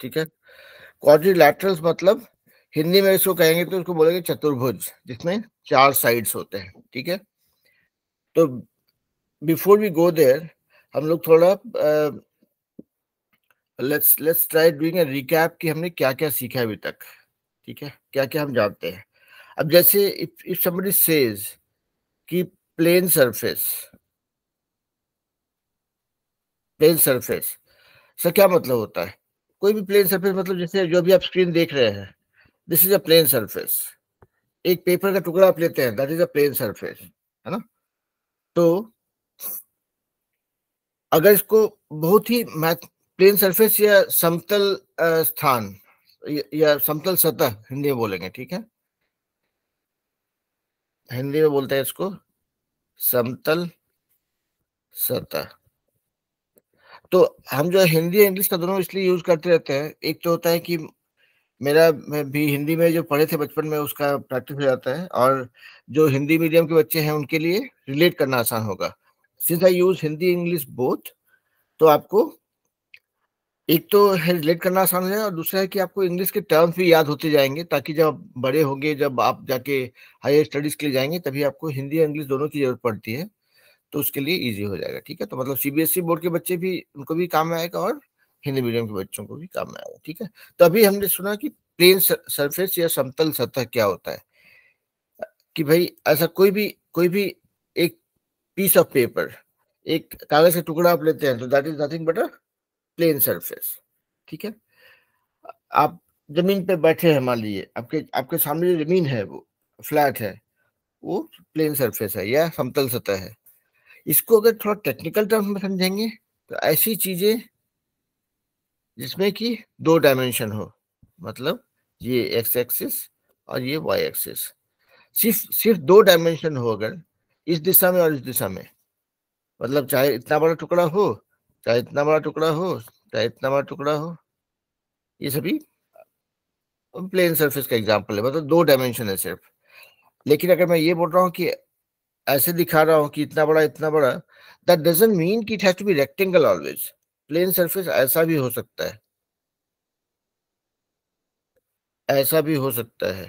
ठीक है क्वाड्रिलैटरल्स मतलब हिंदी में इसको कहेंगे तो उसको बोलेंगे चतुर्भुज जिसमें चार साइड्स होते हैं ठीक है तो बिफोर वी गो देर हम लोग थोड़ा let's let's try doing recap कि हमने क्या क्या सीखा है अभी तक ठीक है क्या क्या हम जानते हैं अब जैसे इफ समबडी सेज कि plane surface plane surface sir क्या मतलब होता है कोई भी प्लेन सरफेस मतलब जैसे जो भी आप स्क्रीन देख रहे हैं this is a plane surface एक पेपर का टुकड़ा आप लेते हैं that is a plane surface है ना तो अगर इसको बहुत ही प्लेन सरफेस या समतल स्थान या समतल सतह हिंदी में बोलेंगे ठीक है हिंदी में बोलते हैं इसको समतल सतह तो हम जो हिंदी इंग्लिश का दोनों इसलिए यूज करते रहते हैं एक तो होता है कि मेरा भी हिंदी में जो पढ़े थे बचपन में उसका प्रैक्टिस हो जाता है और जो हिंदी मीडियम के बच्चे हैं उनके लिए रिलेट करना आसान होगा since I use Hindi English both तो आपको एक तो है रिलेट करना आसान हो जाए और दूसरा है कि आपको इंग्लिश के टर्म्स भी याद होते जाएंगे ताकि जब आप बड़े होंगे जब आप जाके हायर स्टडीज के लिए जाएंगे तभी आपको हिंदी और इंग्लिश दोनों की जरूरत पड़ती है तो उसके लिए ईजी हो जाएगा ठीक है तो मतलब सीबीएसई e बोर्ड के बच्चे भी उनको भी काम में आएगा और हिंदी मीडियम के बच्चों को भी काम में आएगा ठीक है तो अभी हमने सुना कि प्लेन सरफेस या समतल सतह क्या होता है कि भाई ऐसा कोई भी कोई भी एक पीस ऑफ पेपर एक कागज का टुकड़ा आप लेते हैं तो that is nothing but a plane surface ठीक है आप जमीन पे बैठे हैं मान लीजिए आपके आपके सामने जो जमीन है वो फ्लैट है वो प्लेन सरफेस है या समतल सतह है इसको अगर थोड़ा टेक्निकल टर्म्स में समझेंगे तो ऐसी चीजें जिसमें कि दो डायमेंशन हो मतलब ये एक्स एक्सिस और ये वाई एक्सिस सिर्फ सिर्फ दो डायमेंशन हो अगर इस दिशा में और इस दिशा में मतलब चाहे इतना बड़ा टुकड़ा हो चाहे इतना बड़ा टुकड़ा हो चाहे इतना बड़ा टुकड़ा हो ये सभी प्लेन सरफेस का एग्जाम्पल है मतलब दो डायमेंशन है सिर्फ लेकिन अगर मैं ये बोल रहा हूँ कि ऐसे दिखा रहा हूँ कि इतना बड़ा इतना बड़ा दैट डजेंट मीन कि it has to be rectangle always plane surface ऐसा भी हो सकता है ऐसा भी हो सकता है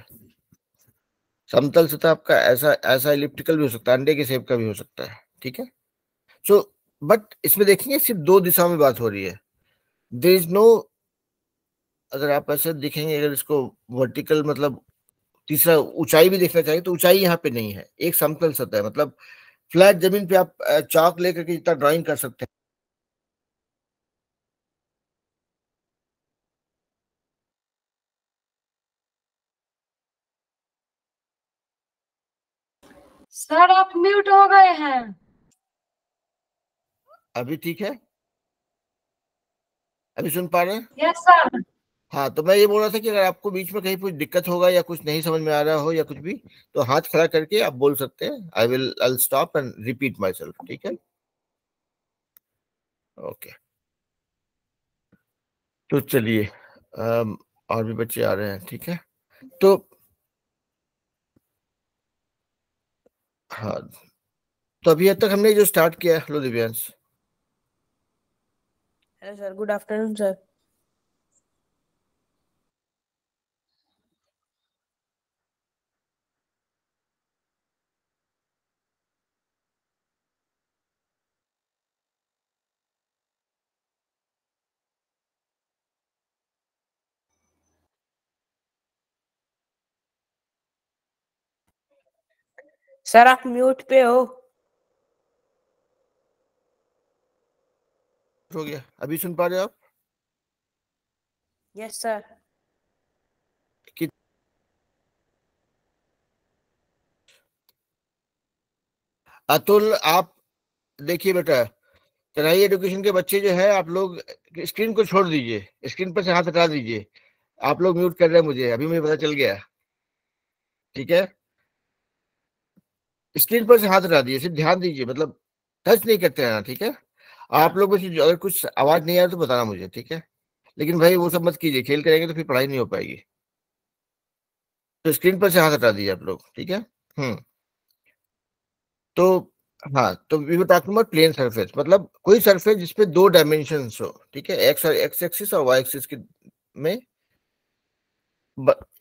समतल सतह आपका ऐसा ऐसा इलिप्टिकल भी हो सकता है अंडे के शेप का भी हो सकता है ठीक है सो बट इसमें देखेंगे सिर्फ दो दिशाओं में बात हो रही है देर इज नो अगर आप ऐसे दिखेंगे अगर इसको वर्टिकल मतलब तीसरा ऊंचाई भी देखना चाहिए तो ऊंचाई यहाँ पे नहीं है एक समतल सतह मतलब फ्लैट जमीन पे आप चौक लेकर के जितना ड्राइंग कर सकते हैं सर आप म्यूट हो गए हैं अभी ठीक है अभी सुन पा रहे हैं यस सर हाँ तो मैं ये बोल रहा था कि अगर आपको बीच में कहीं कुछ दिक्कत होगा या कुछ नहीं समझ में आ रहा हो या कुछ भी तो हाथ खड़ा करके आप बोल सकते हैं I will I stop and repeat myself ठीक है ओके तो चलिए और भी बच्चे आ रहे हैं ठीक है तो हाँ तो अभी तक हमने जो स्टार्ट किया hello Divyansh hello sir good afternoon sir sir आप म्यूट पे हो हो गया अभी सुन पा रहे हो आप यस सर अतुल आप देखिए बेटा चराई एडुकेशन के बच्चे जो है आप लोग स्क्रीन को छोड़ दीजिए स्क्रीन पर से हाथ हटा दीजिए आप लोग म्यूट कर रहे हैं मुझे अभी मुझे पता चल गया ठीक है स्क्रीन पर से हाथ हटा दिए सिर्फ ध्यान दीजिए मतलब टच नहीं करते रहना ठीक है आप हाँ। लोग में अगर कुछ आवाज नहीं आए तो बताना मुझे ठीक है लेकिन भाई वो सब मत कीजिए खेल करेंगे तो फिर पढ़ाई नहीं हो पाएगी तो स्क्रीन पर से हाथ हटा दीजिए आप लोग ठीक है हम्म तो हाँ तो we were talking about plane surface मतलब कोई सरफेस जिसपे दो डायमेंशन हो ठीक है एक्स और एक्स एक्सिस और वाई एक्सिस में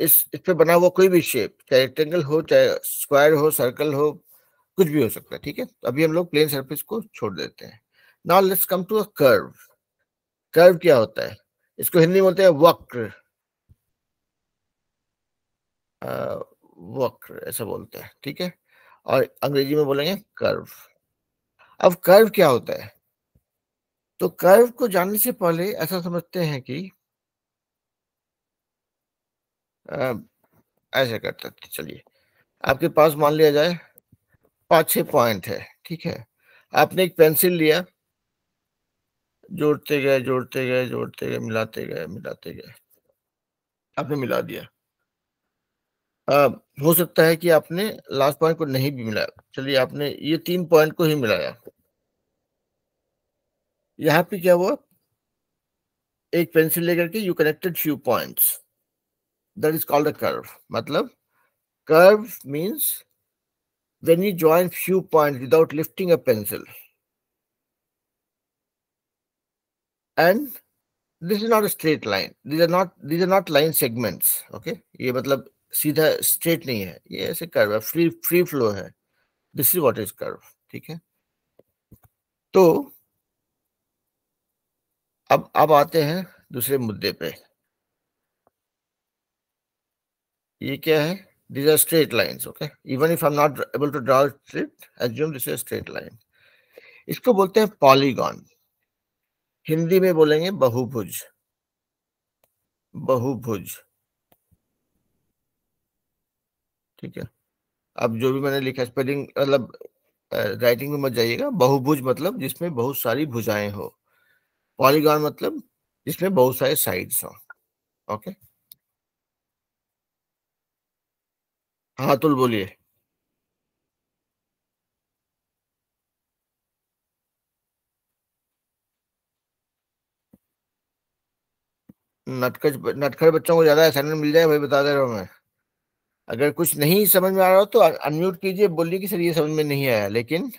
इस इस पे बना हुआ कोई भी शेप चाहे रेक्टेंगल हो चाहे स्क्वायर हो सर्कल हो कुछ भी हो सकता है ठीक है तो अभी हम लोग प्लेन सरफेस को छोड़ देते हैं now let's come to a curve curve क्या होता है इसको हिंदी में बोलते हैं वक्र वक्र ऐसा बोलते हैं ठीक है और अंग्रेजी में बोलेंगे कर्व अब कर्व क्या होता है तो कर्व को जानने से पहले ऐसा समझते हैं कि ऐसा करते चलिए आपके पास मान लिया जाए पांच छह पॉइंट है ठीक है आपने एक पेंसिल लिया जोड़ते गए जोड़ते गए जोड़ते गए मिलाते गए मिलाते गए आपने मिला दिया आ, हो सकता है कि आपने लास्ट पॉइंट को नहीं भी मिलाया चलिए आपने ये तीन पॉइंट को ही मिलाया यहाँ पे क्या हुआ एक पेंसिल लेकर के you connected few points that is called a curve मतलब curve means When you join few points without lifting a pencil, and this is not a straight line. These are not these are not line segments. Okay, Ye matlab seedha straight nahi hai. Ye aise curve है. Free free flow hai. This is what is curve. ठीक है. तो अब अब आते हैं दूसरे मुद्दे पे ये क्या है These are straight lines, okay? Even if I'm not able to draw it, assume this is a straight line. इसको बोलते हैं पॉलीगॉन हिंदी में बोलेंगे बहुभुज बहुभुज ठीक है अब जो भी मैंने लिखा स्पेलिंग मतलब राइटिंग में मत जाइएगा बहुभुज मतलब जिसमें बहुत सारी भुजाएं हो पॉलीगॉन मतलब जिसमें बहुत सारे साइड्स हो ओके हातुल बोलिए नटखट बच्चों को ज्यादा असाइनमेंट मिल जाए भाई बता दे रहा हूँ मैं अगर कुछ नहीं समझ में आ रहा हो तो अनम्यूट कीजिए बोलिए कि सर ये समझ में नहीं आया लेकिन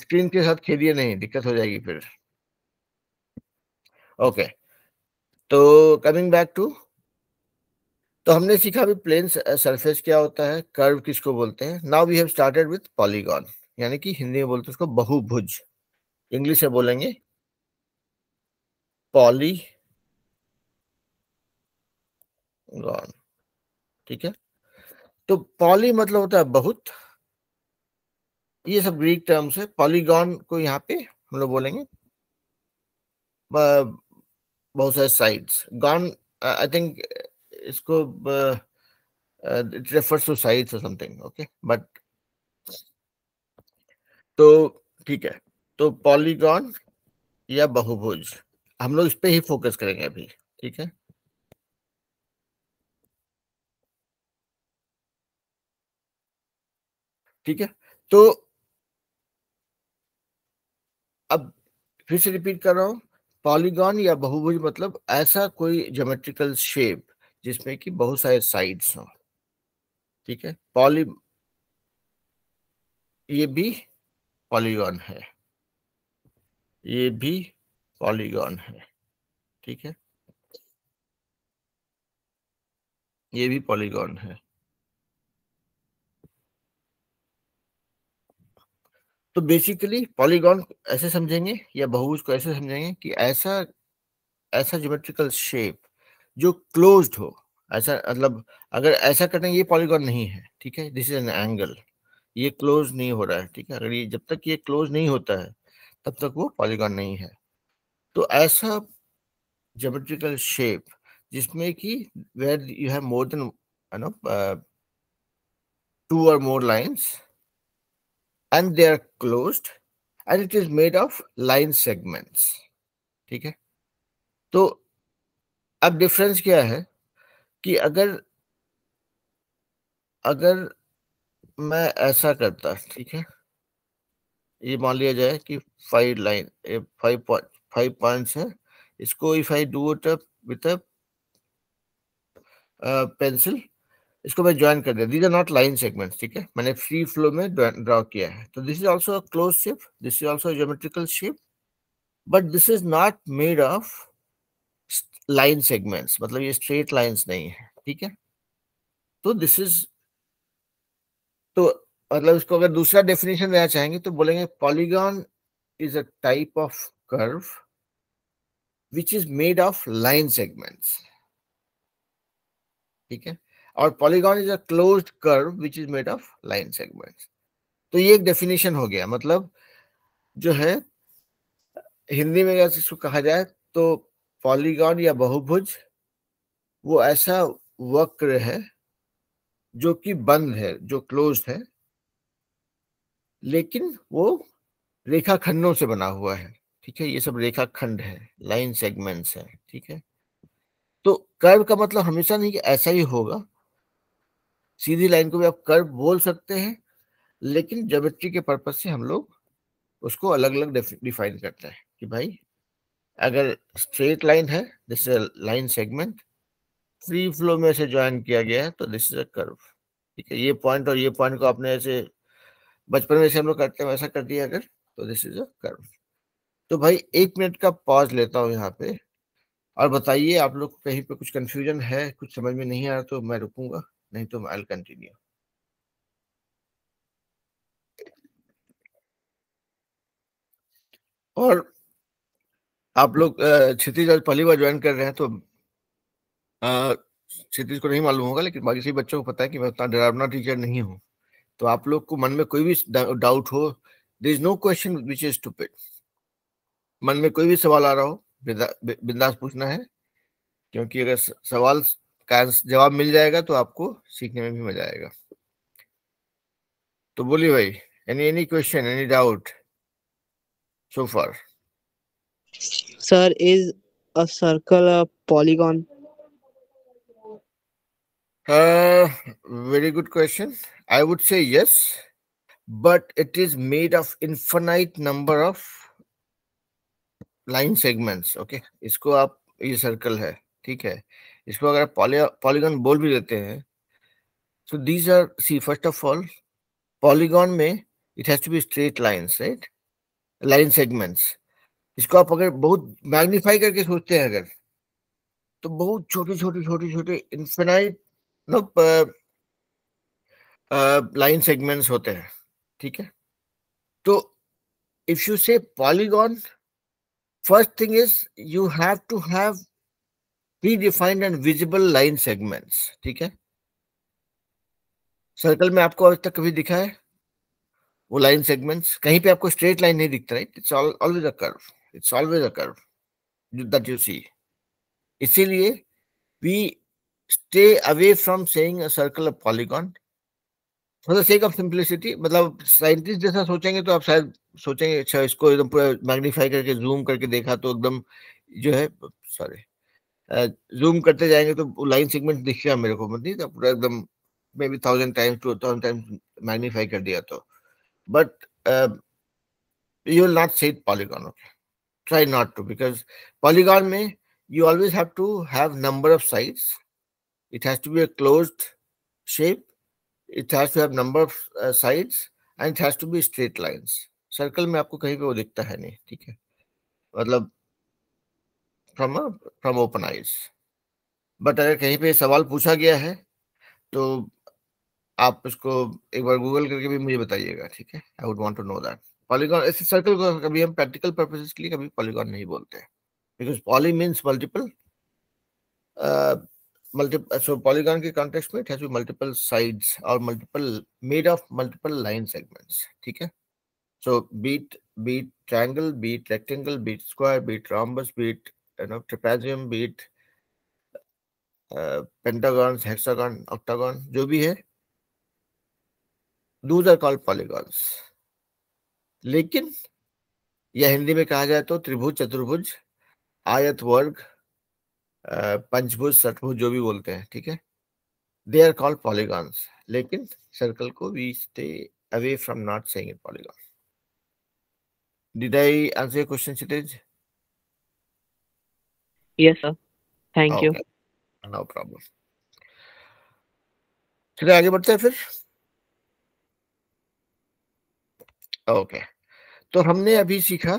स्क्रीन के साथ खेलिए नहीं दिक्कत हो जाएगी फिर ओके तो कमिंग बैक टू तो हमने सीखा भी प्लेन सरफेस क्या होता है कर्व किसको बोलते हैं now we have started with polygon यानी कि हिंदी में बोलते हैं उसको बहुभुज इंग्लिश में बोलेंगे पॉली गॉन ठीक है तो पॉली मतलब होता है बहुत ये सब ग्रीक टर्म्स है पॉलीगॉन को यहाँ पे हम लोग बोलेंगे बहुत सारे साइड्स गॉन आई थिंक इसको इट रेफर्स टू साइट्स और समथिंग ओके बट तो ठीक है तो पॉलीगॉन या बहुभुज हम लोग इस पे ही फोकस करेंगे अभी ठीक है ठीक है तो अब फिर से रिपीट कर रहा हूं पॉलीगॉन या बहुभुज मतलब ऐसा कोई ज्योमेट्रिकल शेप जिसमें कि बहुत सारे साइड्स हों ठीक है पॉली ये भी पॉलीगॉन है ये भी पॉलीगॉन है ठीक है ये भी पॉलीगॉन है तो बेसिकली पॉलीगॉन ऐसे समझेंगे या बहुभुज को ऐसे समझेंगे कि ऐसा ऐसा ज्योमेट्रिकल शेप जो क्लोज हो ऐसा मतलब अगर ऐसा करते हैं ये पॉलीगॉन नहीं है ठीक है दिस इज एन एंगल ये क्लोज नहीं हो रहा है ठीक है अगर ये जब तक ये क्लोज नहीं होता है तब तक वो पॉलीगॉन नहीं है तो ऐसा जोमेट्रिकल शेप जिसमें कि where you have more than no two और more lines and they are closed and it is made of line segments ठीक है तो अब डिफरेंस क्या है कि अगर अगर मैं ऐसा करता ठीक है ये मान लिया जाए कि five line five point five points है इसको if I do it with pencil इसको मैं ज्वाइन कर दिया these are not line segments ठीक है मैंने फ्री फ्लो में ड्रॉ किया है तो this is also close shape this is also geometrical shape but this is not made of line segments मतलब ये स्ट्रेट लाइंस नहीं है ठीक है तो दिस इज तो मतलब इसको अगर दूसरा डेफिनेशन देना चाहेंगे तो बोलेंगे polygon is a type of curve which is made of line segments ठीक है और polygon is a closed curve which is made of line segments तो ये एक डेफिनेशन हो गया मतलब जो है हिंदी में अगर इसको कहा जाए तो पॉलीगॉन या बहुभुज वो ऐसा वक्र है जो कि बंद है जो क्लोज है लेकिन वो रेखा खंडों से बना हुआ है ठीक है ये सब रेखा खंड है लाइन सेगमेंट्स है ठीक है तो कर्व का मतलब हमेशा नहीं कि ऐसा ही होगा सीधी लाइन को भी आप कर्व बोल सकते हैं लेकिन ज्योमेट्री के पर्पज से हम लोग उसको अलग अलग डिफाइन करते हैं कि भाई अगर स्ट्रेट लाइन है this is line segment free flow में से ज्वाइन किया गया है तो दिस इज अ कर्व ठीक है ये पॉइंट और ये पॉइंट को आपने ऐसे बचपन में से हम लोग करते हैं वैसा कर दिया अगर तो दिस इज अ कर्व तो भाई एक मिनट का पॉज लेता हूँ यहाँ पे और बताइए आप लोग कहीं पे कुछ कंफ्यूजन है कुछ समझ में नहीं आ रहा तो मैं रुकूंगा नहीं तो आई कंटिन्यू और आप लोग क्षितिज आज पहली बार ज्वाइन कर रहे हैं तो क्षितिज को नहीं मालूम होगा लेकिन बाकी सभी बच्चों को पता है कि मैं उतना डरावना टीचर नहीं हूँ तो आप लोग को मन में कोई भी डाउट हो there is no question which is stupid मन में कोई भी सवाल आ रहा हो बिंदास पूछना है क्योंकि अगर सवाल का जवाब मिल जाएगा तो आपको सीखने में भी मजा आएगा तो बोलिए भाई any any question any doubt so far Sir, is a circle a polygon? Uh, very good question. I would say yes, but it is made of infinite number of line segments okay इसको आप ये circle है ठीक है इसको अगर आप polygon बोल भी देते हैं so these are see first of all polygon may it has to be straight lines right line segments इसको आप अगर बहुत मैग्निफाई करके सोचते हैं अगर तो बहुत छोटे छोटे छोटे छोटे इन्फेनाइट लाइन सेगमेंट्स होते हैं ठीक है तो if you say polygon first thing is you have to have predefined and visible line segments ठीक है सर्कल में आपको आज तक कभी दिखा है वो लाइन सेगमेंट्स कहीं पे आपको स्ट्रेट लाइन नहीं दिखता right it's always a curve it's always a curve that you see इसीलिए we stay away from saying a circle of polygon for the sake of simplicity मतलब साइंटिस्ट जैसा सोचेंगे तो आप शायद सोचेंगे अच्छा इसको एकदम पूरा मैग्नीफाई करके जूम करके देखा तो एकदम जो है सॉरी जूम करते जाएंगे तो लाइन सेगमेंट दिख गया मेरे को मतलब तो पूरा एकदम maybe thousand times two thousand times magnify कर दिया तो but you will not say polygon okay try not to because polygon may you always have to have number of sides it has to be a closed shape it has to have number of uh, sides and it has to be straight lines circle mein aapko आपको pe wo dikhta hai nahi theek hai matlab from a, from open eyes but agar कहीं pe sawal pucha gaya hai to आप इसको एक बार Google करके भी मुझे बताइएगा ठीक है I would want to know that polygon ऐसे सर्कल को कभी हम प्रैक्टिकल पर्पसेस के लिए कभी पॉलीगॉन नहीं बोलते because poly means multiple multiple so polygon के कॉन्टेक्स्ट में इट हैज मल्टीपल साइड्स और multiple made of multiple line segments ठीक है so be it be it triangle be it rectangle be it square be it rhombus be it you know trapezium be it uh, pentagons hexagon जो भी है Dooj are called polygons लेकिन यह हिंदी में कहा जाए तो त्रिभुज चतुर्भुज आयत वर्ग पंचभुज षटभुज जो भी बोलते हैं ठीक है दे आर कॉल्ड पॉलीगॉन्स लेकिन सर्कल को we stay away from not saying it polygon did I answer your question Kshitij yes sir thank you no problem चलिए आगे बढ़ते हैं फिर ओके तो हमने अभी सीखा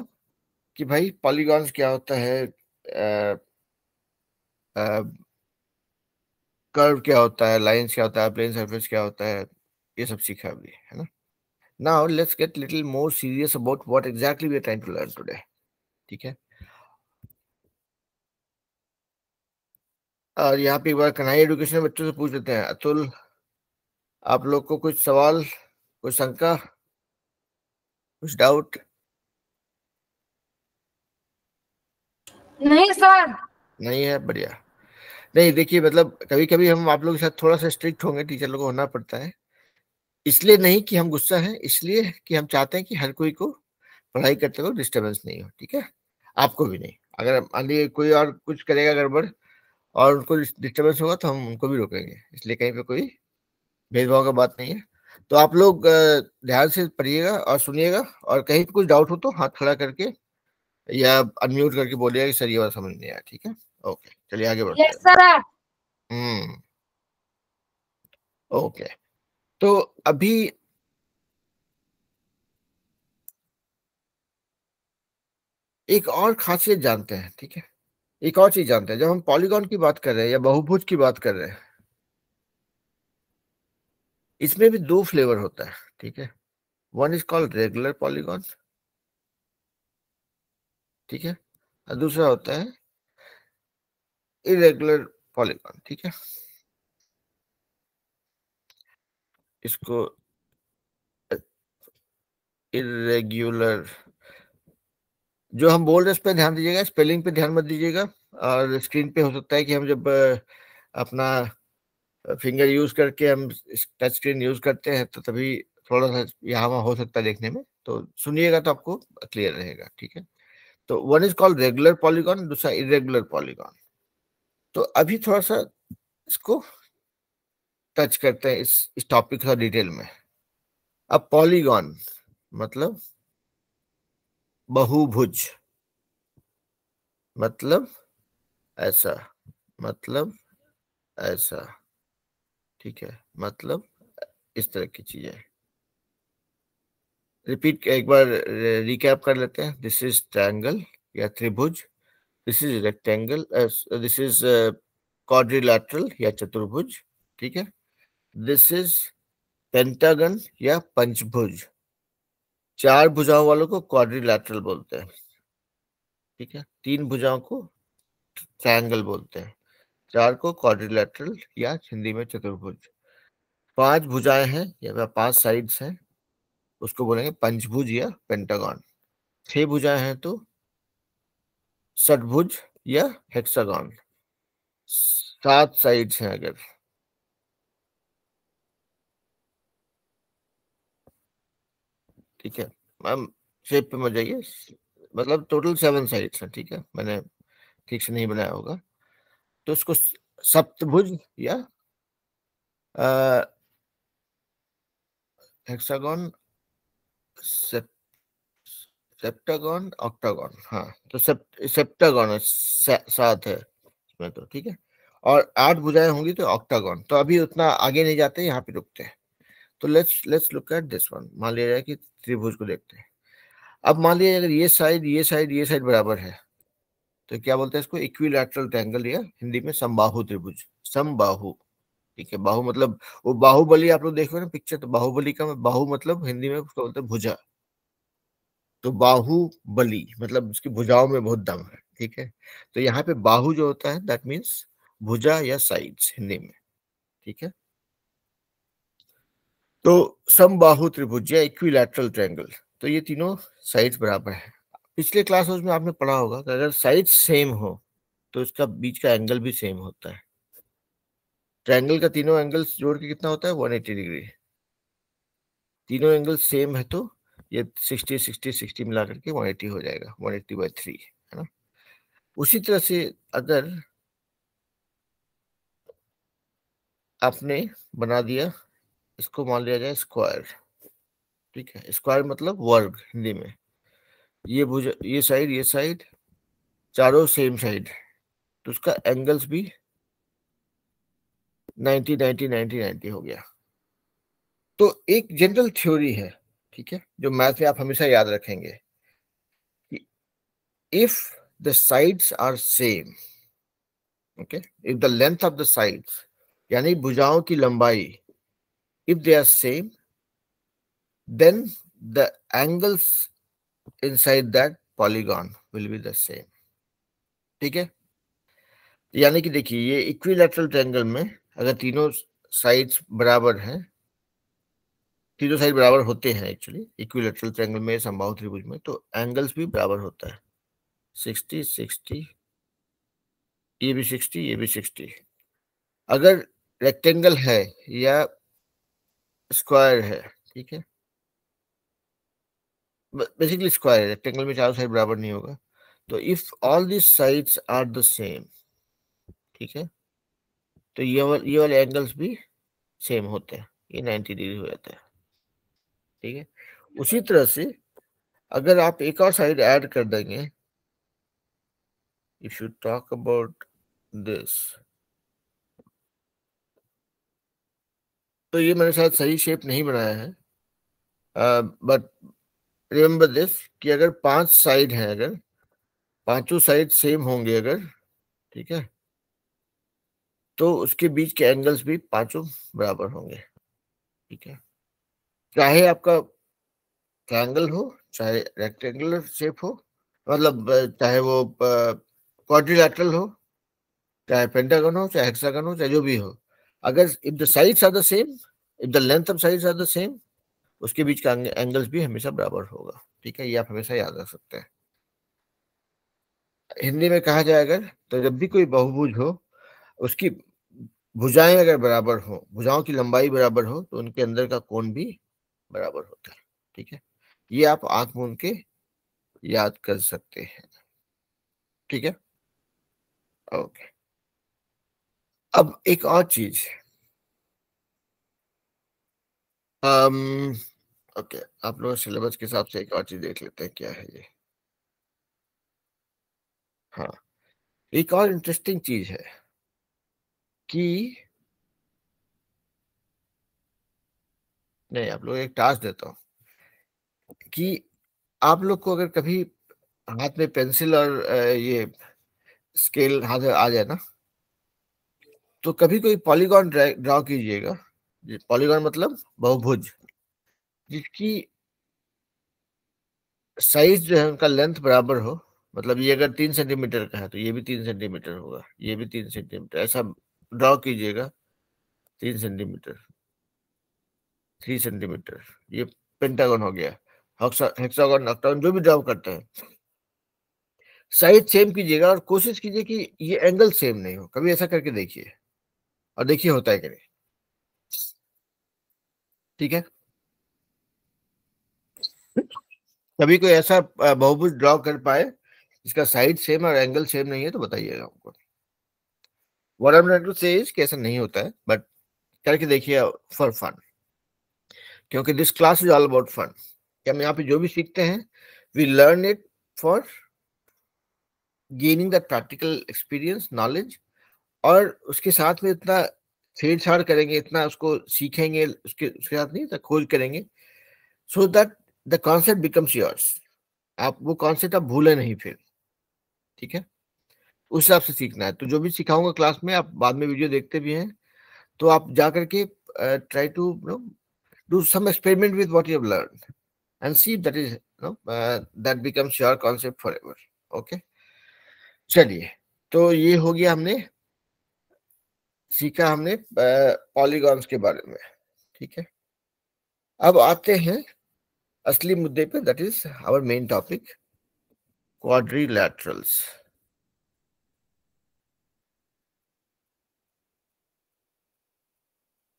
कि भाई पॉलीगॉन्स क्या होता है कर्व क्या होता है लाइंस क्या होता है प्लेन सरफेस क्या होता है ये सब सीखा अभी है ना now let's get little more serious about what exactly we are trying to learn today ठीक है और यहाँ पे एक बार कन्हाई एडुकेशन बच्चों से पूछ लेते हैं अतुल आप लोग को कुछ सवाल कोई शंका कुछ डाउट नहीं सर नहीं है बढ़िया नहीं देखिए मतलब कभी कभी हम आप लोग के साथ थोड़ा सा स्ट्रिक्ट होंगे टीचर लोगों को होना पड़ता है इसलिए नहीं कि हम गुस्सा हैं इसलिए कि हम चाहते हैं कि हर कोई को पढ़ाई करते हुए डिस्टर्बेंस नहीं हो ठीक है आपको भी नहीं अगर मान लीजिए कोई और कुछ करेगा गड़बड़ और उनको डिस्टर्बेंस होगा तो हम उनको भी रोकेंगे इसलिए कहीं पर कोई भेदभाव का बात नहीं है तो आप लोग ध्यान से पढ़िएगा और सुनिएगा और कहीं कुछ डाउट हो तो हाथ खड़ा करके या अनम्यूट करके बोलिएगा कि सर ये बात समझ नहीं आया ठीक है ओके चलिए आगे बढ़ते yes, हम्म ओके तो अभी एक और खासियत जानते हैं ठीक है एक और चीज जानते हैं जब हम पॉलीगॉन की बात कर रहे हैं या बहुभुज की बात कर रहे हैं इसमें भी दो फ्लेवर होता है ठीक है one is called regular polygon ठीक है और दूसरा होता है इरेगुलर पॉलीगॉन ठीक है इसको इरेगुलर जो हम बोल रहे हैं उस पर ध्यान दीजिएगा स्पेलिंग पे ध्यान मत दीजिएगा और स्क्रीन पे हो सकता है कि हम जब अपना फिंगर यूज करके हम टच स्क्रीन यूज करते हैं तो तभी थोड़ा सा यहाँ वहाँ हो सकता है देखने में तो सुनिएगा तो आपको क्लियर रहेगा ठीक है तो one is called regular polygon दूसरा इरेगुलर पॉलीगॉन तो अभी थोड़ा सा इसको टच करते हैं इस इस टॉपिक का डिटेल में अब पॉलीगॉन मतलब बहुभुज मतलब ऐसा मतलब ऐसा ठीक है मतलब इस तरह की चीजें रिपीट एक बार रिकैप कर लेते हैं दिस इज ट्रायंगल या त्रिभुज this is rectangle this is quadrilateral या चतुर्भुज ठीक है दिस इज पेंटागन या पंचभुज चार भुजाओं वालों को क्वाड्रिलैटरल बोलते हैं ठीक है तीन भुजाओं को ट्रायंगल बोलते हैं चार को क्वाड्रिलेटरल या हिंदी में चतुर्भुज पांच भुजाएं हैं या पांच साइड्स हैं उसको बोलेंगे पंचभुज या पेंटागॉन छह भुजाएं हैं तो षटभुज या हेक्सागॉन सात साइड्स हैं अगर ठीक है मैम शेप पे मत जाइए मतलब टोटल सेवन साइड्स हैं ठीक है मैंने ठीक से नहीं बनाया होगा तो उसको सप्तभुज या हेक्सागन सेप, सेप्टागन ऑक्टागन हाँ तो सेप्टागन सात है इसमें तो ठीक है और आठ भुजाएं होंगी तो ऑक्टागन तो अभी उतना आगे नहीं जाते यहाँ पे रुकते हैं तो let's let's look at this one मान लिया जाए कि त्रिभुज को देखते हैं अब मान लिया अगर ये साइड ये साइड ये साइड बराबर है तो क्या बोलते हैं इसको इक्विलैटरल ट्रायंगल या हिंदी में समबाहु त्रिभुज समबाहु ठीक है बाहु मतलब वो बाहुबली आप लोग देखो ना पिक्चर तो बाहुबली का बाहु मतलब हिंदी में उसको बोलते हैं भुजा तो बाहुबली मतलब उसकी भुजाओं में बहुत दम है ठीक है तो यहाँ पे बाहु जो होता है दैट मीन्स भुजा या साइड्स हिंदी में ठीक है तो समबाहु त्रिभुज या इक्विलैटरल ट्रायंगल तो ये तीनों साइड्स बराबर है पिछले क्लास में आपने पढ़ा होगा कि अगर साइड सेम हो तो इसका बीच का एंगल भी सेम होता है ट्रायंगल का तीनों एंगल्स जोड़ के कितना होता है 180 डिग्री तीनों एंगल सेम है तो ये 60 60 60 मिला करके 180 हो जाएगा 180 एट्टी बाई थ्री है ना उसी तरह से अगर आपने बना दिया इसको मान लिया जाए स्क्वायर ठीक है स्क्वायर मतलब वर्ग हिंदी में ये भुज ये साइड ये साइड चारों सेम साइड तो उसका एंगल्स भी 90 90 90 नाइन्टी हो गया तो एक जनरल थ्योरी है ठीक है जो मैथ में आप हमेशा याद रखेंगे if the sides are same okay if the length of the sides यानी भुजाओं की लंबाई if they are same then the angles inside that polygon will be the same ठीक है यानी कि देखिए ये इक्विलेटरल ट्रायंगल में अगर तीनों साइड्स बराबर हैं तीनों साइड बराबर होते हैं एक्चुअली इक्विलेटरल ट्रायंगल में संभाव त्रिभुज में तो एंगल्स भी बराबर होता है 60 60 ये भी 60 ये भी 60 अगर रेक्टेंगल है या स्क्वायर है ठीक है बेसिकली स्क्वायर रेक्टेंगल में चारों साइड बराबर नहीं होगा तो if all this sides are the same ठीक है तो ये वाले ये वाले एंगल्स भी सेम होते हैं ये 90 डिग्री हो जाता है ठीक है उसी तरह से अगर आप एक और साइड ऐड कर देंगे if you talk about this तो ये मैंने शायद सही शेप नहीं बनाया है बट uh, रिमेंबर दिस कि अगर पांच साइड हैं अगर पांचों साइड सेम होंगे अगर ठीक है तो उसके बीच के एंगल्स भी पांचों बराबर होंगे ठीक है चाहे आपका ट्रायंगल हो चाहे रेक्टेंगुलर शेप हो मतलब चाहे वो क्वाड्रिलैटरल हो चाहे पेंटागन हो चाहे हेक्सागन हो चाहे जो भी हो अगर if the sides are the same if the length of sides are the same उसके बीच का एंगल्स भी हमेशा बराबर होगा ठीक है ये आप हमेशा याद रख सकते हैं हिंदी में कहा जाए अगर तो जब भी कोई बहुभुज हो उसकी भुजाएं अगर बराबर हो भुजाओं की लंबाई बराबर हो तो उनके अंदर का कोण भी बराबर होता है ठीक है ये आप आंख मूंद के याद कर सकते हैं ठीक है ओके अब एक और चीज um, ओके आप लोग सिलेबस के हिसाब से एक और चीज देख लेते हैं क्या है ये हाँ एक और इंटरेस्टिंग चीज है कि नहीं आप लोग एक टास्क देता हूं कि आप लोग को अगर कभी हाथ में पेंसिल और ये स्केल हाथ में आ जाए ना तो कभी कोई पॉलीगॉन ड्रा कीजिएगा पॉलीगॉन मतलब बहुभुज जिसकी साइज जो है उनका लेंथ बराबर हो मतलब ये अगर तीन सेंटीमीटर का है तो ये भी तीन सेंटीमीटर होगा ये भी तीन सेंटीमीटर ऐसा ड्रॉ कीजिएगा तीन सेंटीमीटर थ्री सेंटीमीटर ये पेंटागन हो गया हेक्सागन ऑक्टागन जो भी ड्रॉ करते हैं साइज सेम कीजिएगा और कोशिश कीजिए कि ये एंगल सेम नहीं हो कभी ऐसा करके देखिए और देखिए होता है करें ठीक है कभी कोई ऐसा बहुभुज ड्रॉ कर पाए इसका साइड सेम और एंगल सेम नहीं है तो बताइएगा हमको से कैसा नहीं होता है बट करके देखिए फॉर फन क्योंकि this class is all about fun हम यहाँ पे जो भी सीखते हैं we learn it for gaining the practical experience knowledge और उसके साथ में इतना छेड़छाड़ करेंगे इतना उसको सीखेंगे उसके उसके साथ नहीं खोज करेंगे so that the concept becomes yours आप वो कॉन्सेप्ट आप भूले नहीं फिर ठीक है उस हिसाब से सीखना है तो जो भी सिखाऊंगा क्लास में आप बाद में वीडियो देखते भी हैं तो आप जा करके try to know do some experiment with what you have learn and see that is no that becomes your concept forever okay चलिए तो ये हो गया हमने सीखा हमने पॉलीगॉन्स के बारे में ठीक है अब आते हैं असली मुद्दे पे that is our main topic quadrilaterals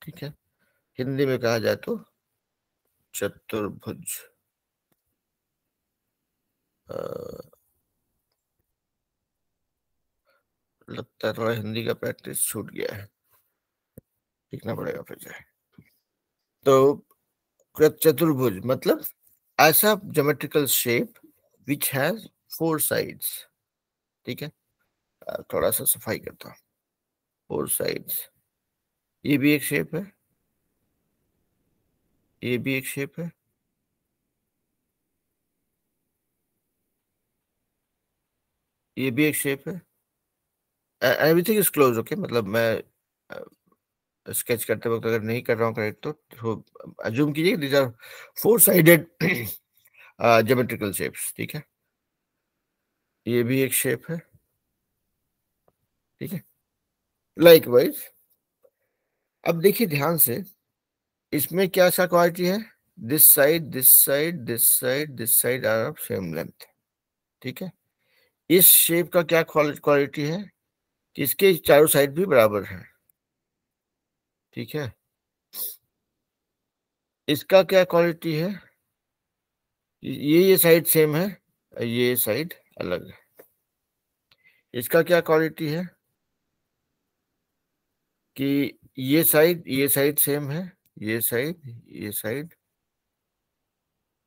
ठीक है हिंदी में कहा जाए तो चतुर्भुज लगता है थोड़ा हिंदी का प्रैक्टिस छूट गया है सीखना पड़ेगा फिर जाए तो चतुर्भुज मतलब ऐसा geometrical shape which has four sides ठीक है थोड़ा सा सफाई करता हूँ फोर साइड्स ये भी एक शेप है ये भी एक शेप है ये भी एक शेप है एवरीथिंग इज क्लोज ओके मतलब मैं स्केच करते वक्त अगर नहीं कर रहा हूँ करेक्ट तो अजूम तो कीजिए these are four sided geometrical shapes ठीक है ये भी एक शेप है ठीक है लाइक वाइज अब देखिए ध्यान से इसमें क्या सा क्वालिटी है this side this side this side this side are of same length ठीक है इस शेप का क्या क्वालिटी है कि इसके चारों साइड भी बराबर है ठीक है इसका क्या क्वालिटी है ये ये साइड सेम है ये साइड अलग है इसका क्या क्वालिटी है कि ये साइड ये साइड सेम है ये साइड ये साइड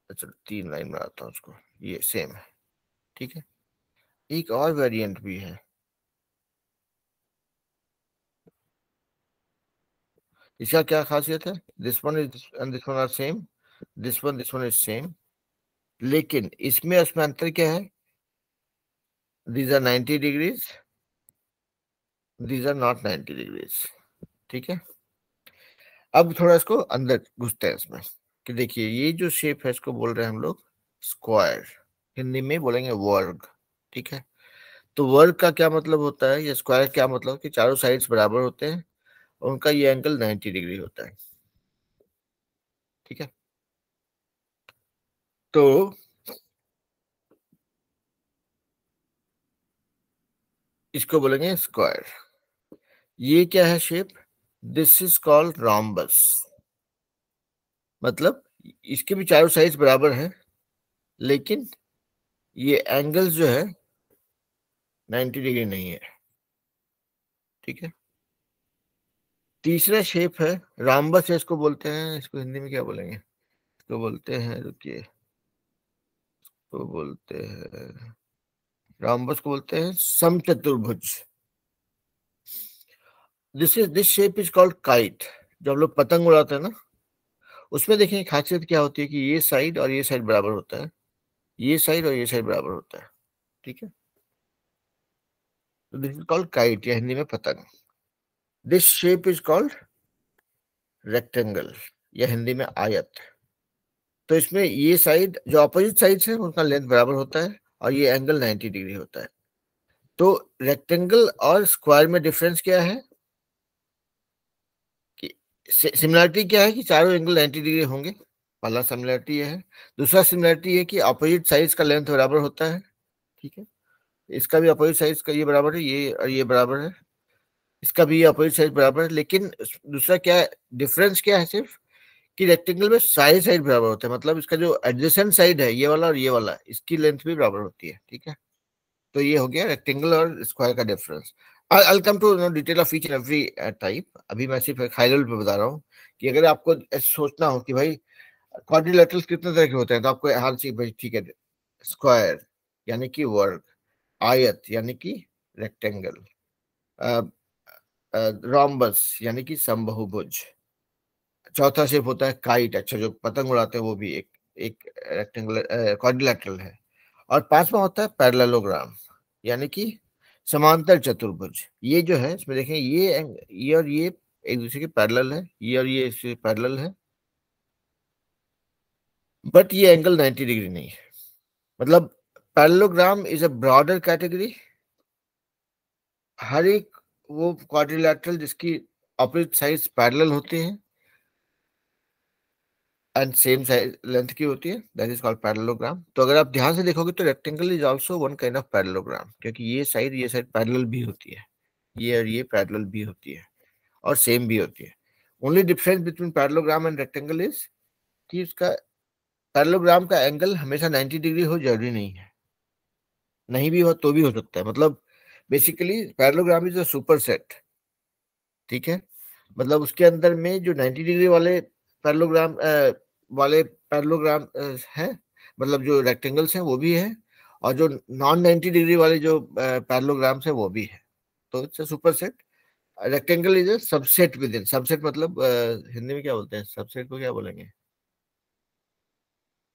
अच्छा तीन लाइन बनाता हूँ उसको ये सेम है ठीक है एक और वेरिएंट भी है इसका क्या खासियत है this one is and this one are same this one this one is same लेकिन इसमें उसमें अंतर क्या है these are ninety degrees these are not ninety degrees ठीक है अब थोड़ा इसको अंदर घुसते हैं इसमें कि देखिए ये जो शेप है इसको बोल रहे हैं हम लोग स्क्वायर हिंदी में बोलेंगे वर्ग ठीक है तो वर्ग का क्या मतलब होता है या स्क्वायर क्या मतलब कि चारों साइड्स बराबर होते हैं और उनका ये एंगल 90 डिग्री होता है ठीक है तो इसको बोलेंगे स्क्वायर ये क्या है shape this is called rhombus मतलब इसके भी चारों साइज बराबर है लेकिन ये एंगल जो है 90 डिग्री नहीं है ठीक है तीसरा शेप है रामबस है इसको बोलते हैं इसको हिंदी में क्या बोलेंगे इसको बोलते हैं रुकिए इसको बोलते हैं रामबस को बोलते हैं समचतुर्भुज this is this shape is called kite जो हम लोग पतंग उड़ाते हैं ना उसमें देखें खासियत क्या होती है कि ये साइड और ये साइड बराबर होता है ये साइड और ये साइड बराबर होता है ठीक है तो दिस इज कॉल्ड काइट या हिंदी में पतंग this shape is called rectangle या हिंदी में आयत तो इसमें ये साइड जो अपोजिट साइड है उनका लेंथ बराबर होता है और ये एंगल 90 डिग्री होता है तो रेक्टेंगल और स्क्वायर में डिफरेंस क्या है कि सिमिलरिटी क्या है कि चारों एंगल 90 डिग्री होंगे पहला सिमिलरिटी ये है दूसरा सिमिलरिटी ये कि अपोजिट साइज का लेंथ बराबर होता है ठीक है इसका भी अपोजिट साइज का ये बराबर है ये और ये बराबर है इसका भी अपोजिट साइड बराबर है लेकिन दूसरा क्या डिफरेंस क्या है सिर्फ कि रेक्टेंगल में सारे साइड बराबर होता है मतलब इसका जो एडजेसेंट साइड है ये वाला और ये वाला इसकी लेंथ भी बराबर होती है ठीक है तो ये हो गया रेक्टेंगल और स्क्वायर का difference I come to know detail of each and every type अभी मैं सिर्फ हाई लेवल पे बता रहा हूँ कि अगर आपको सोचना हो कि भाई क्वाड्रिलेटरल कितने तरह के होते हैं तो आपको हर चीज भाई ठीक है स्क्वायर यानी कि वर्ग आयत यानी कि रेक्टेंगल रॉम्बस यानी कि समबहुभुज चौथा शेप होता है काइट अच्छा जो पतंग उड़ाते हैं वो भी एक एक रेक्टेंगुलर है और पांचवा होता है पैरलोग्राम यानी कि समांतर चतुर्भुज ये जो है इसमें देखें ये ये और ये एक दूसरे के पैरल है ये और ये इसके पैरल है बट ये एंगल 90 डिग्री नहीं है मतलब parallelogram is a broader category हर एक वो क्वाड्रिलेटरल जिसकी अपोजिट साइज पैरेलल होती है एंड सेम साइज लेंथ की होती है दैट इज कॉल्ड पैरेललोग्राम तो अगर आप ध्यान से देखोगे तो rectangle is also one kind of parallelogram क्योंकि ये साइड ये साइड पैरेलल भी होती है ये और ये पैरेलल भी होती है और सेम भी होती है only difference between parallelogram and rectangle is कि उसका पैरेललोग्राम का एंगल हमेशा 90 डिग्री हो जरूरी नहीं है नहीं भी हो तो भी हो सकता है मतलब basically parallelogram is a set ठीक है मतलब उसके अंदर में जो 90 डिग्री वाले पैरलोग्राम वाले पैरलोग्राम है मतलब जो रेक्टेंगल्स हैं वो भी है और जो नॉन 90 डिग्री वाले जो पैरलोग्राम्स हैं वो भी है तो इट्स मतलब, a super set rectangle is a subset within subset मतलब हिंदी में क्या बोलते हैं सबसेट को क्या बोलेंगे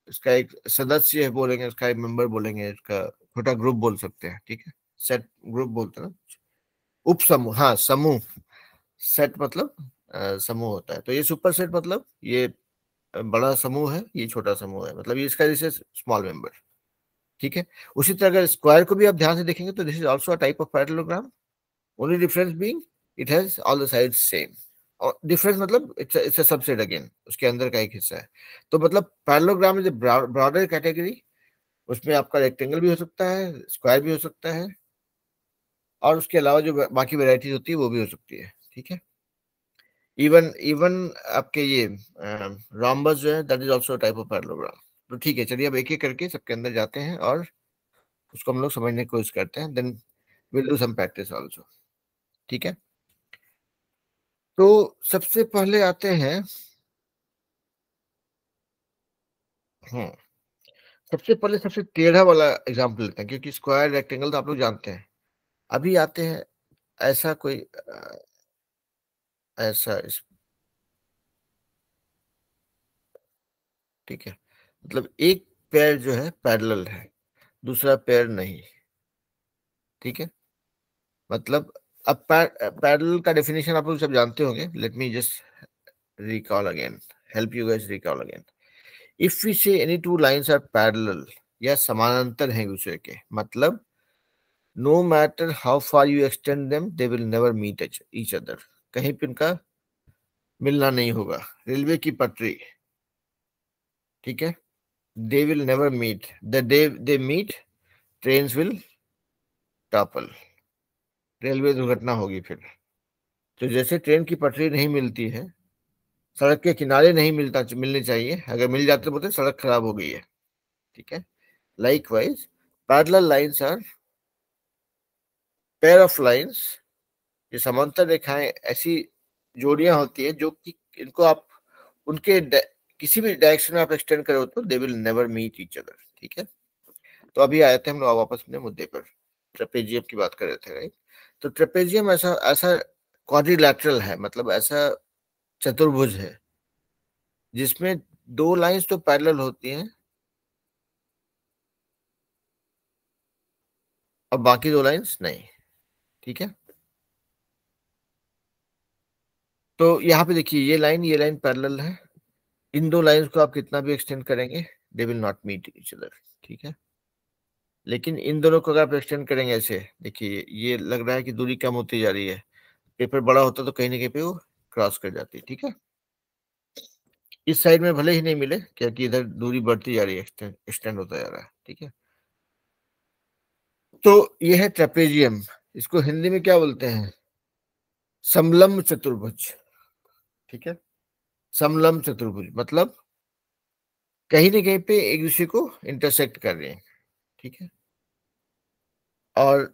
इसका एक सदस्य बोलेंगे उसका एक मेंबर बोलेंगे इसका छोटा ग्रुप बोल सकते हैं ठीक है सेट ग्रुप बोलते हैं ना उप समूह हाँ समूह सेट मतलब समूह होता है तो ये सुपर सेट मतलब ये बड़ा समूह है ये छोटा समूह है मतलब ये इसका जैसे स्मॉल मेंबर ठीक है उसी तरह अगर स्क्वायर को भी आप ध्यान से देखेंगे तो this is also type of parallelogram only difference being it has all the side same और डिफरेंस मतलब it's it's a subset again उसके अंदर का एक हिस्सा है तो मतलब पैरलोग्राम इज ब्रॉडर कैटेगरी उसमें आपका रेक्टेंगल भी हो सकता है स्क्वायर भी हो सकता है और उसके अलावा जो बाकी वेराइटीज होती है वो भी हो सकती है ठीक है इवन इवन आपके ये रॉम्बस जो है that is also type of parallelogram तो ठीक है चलिए अब एक एक करके सबके अंदर जाते हैं और उसको हम लोग समझने की कोशिश करते हैं then will do some practice also ठीक है तो सबसे पहले आते हैं हाँ सबसे पहले सबसे टेढ़ा वाला एग्जाम्पल लेते हैं क्योंकि स्क्वायर रेक्टेंगल तो आप लोग जानते हैं अभी आते हैं ऐसा कोई ऐसा इस ठीक है मतलब एक पैर जो है पैरेलल है दूसरा पैर नहीं ठीक है मतलब अब पैरेलल का डेफिनेशन आप लोग सब जानते होंगे let me just recall again help you guys recall again if we say any two lines are parallel या समानांतर हैं दूसरे के मतलब no matter how far you extend them they will never meet each other कहीं पर इनका मिलना नहीं होगा रेलवे की पटरी ठीक है they will never meet the day they meet train will topple railway दुर्घटना होगी फिर तो जैसे ट्रेन की पटरी नहीं मिलती है सड़क के किनारे नहीं मिलता मिलने चाहिए अगर मिल जाते बोलते सड़क खराब हो गई है ठीक है likewise parallel lines are pair of lines ये समांतर रेखाएं ऐसी जोड़ियां होती है जो कि इनको आप उनके किसी भी डायरेक्शन में आप एक्सटेंड करो तो they will never meet each other ठीक है तो अभी आए थे हम लोग वापस अपने मुद्दे पर ट्रेपेजियम की बात कर रहे थे राइट तो ट्रेपेजियम ऐसा ऐसा क्वाड्रिलैटरल है मतलब ऐसा चतुर्भुज है जिसमें दो लाइंस तो पैरेलल होती हैं और बाकी दो लाइंस नहीं ठीक है तो यहाँ पे देखिए ये लाइन ये लाइन पैरेलल है इन दो लाइंस को आप कितना भी एक्सटेंड करेंगे they will not meet each other ठीक है लेकिन इन दोनों को अगर आप एक्सटेंड करेंगे ऐसे देखिए ये लग रहा है कि दूरी कम होती जा रही है पेपर बड़ा होता तो कहीं ना कहीं पे वो क्रॉस कर जाती है ठीक है इस साइड में भले ही नहीं मिले क्योंकि इधर दूरी बढ़ती जा रही है एक्सटेंड होता जा रहा है ठीक है तो ये है ट्रेपेजियम इसको हिंदी में क्या बोलते हैं समलम चतुर्भुज ठीक है समलम चतुर्भुज मतलब कहीं ना कहीं पे एक दूसरे को इंटरसेक्ट कर रहे हैं ठीक है और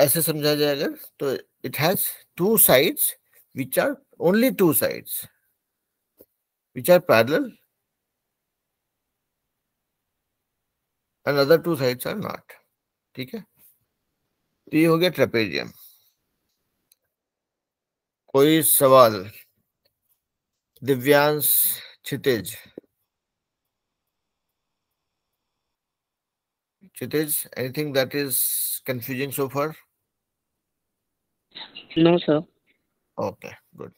ऐसे समझा जाए अगर तो it has two sides which are only two sides which are parallel and other two sides are not ठीक है तो ये हो गया ट्रेपेजियम कोई सवाल Divyansh Kshitij Chitij, anything that is confusing so far no sir okay good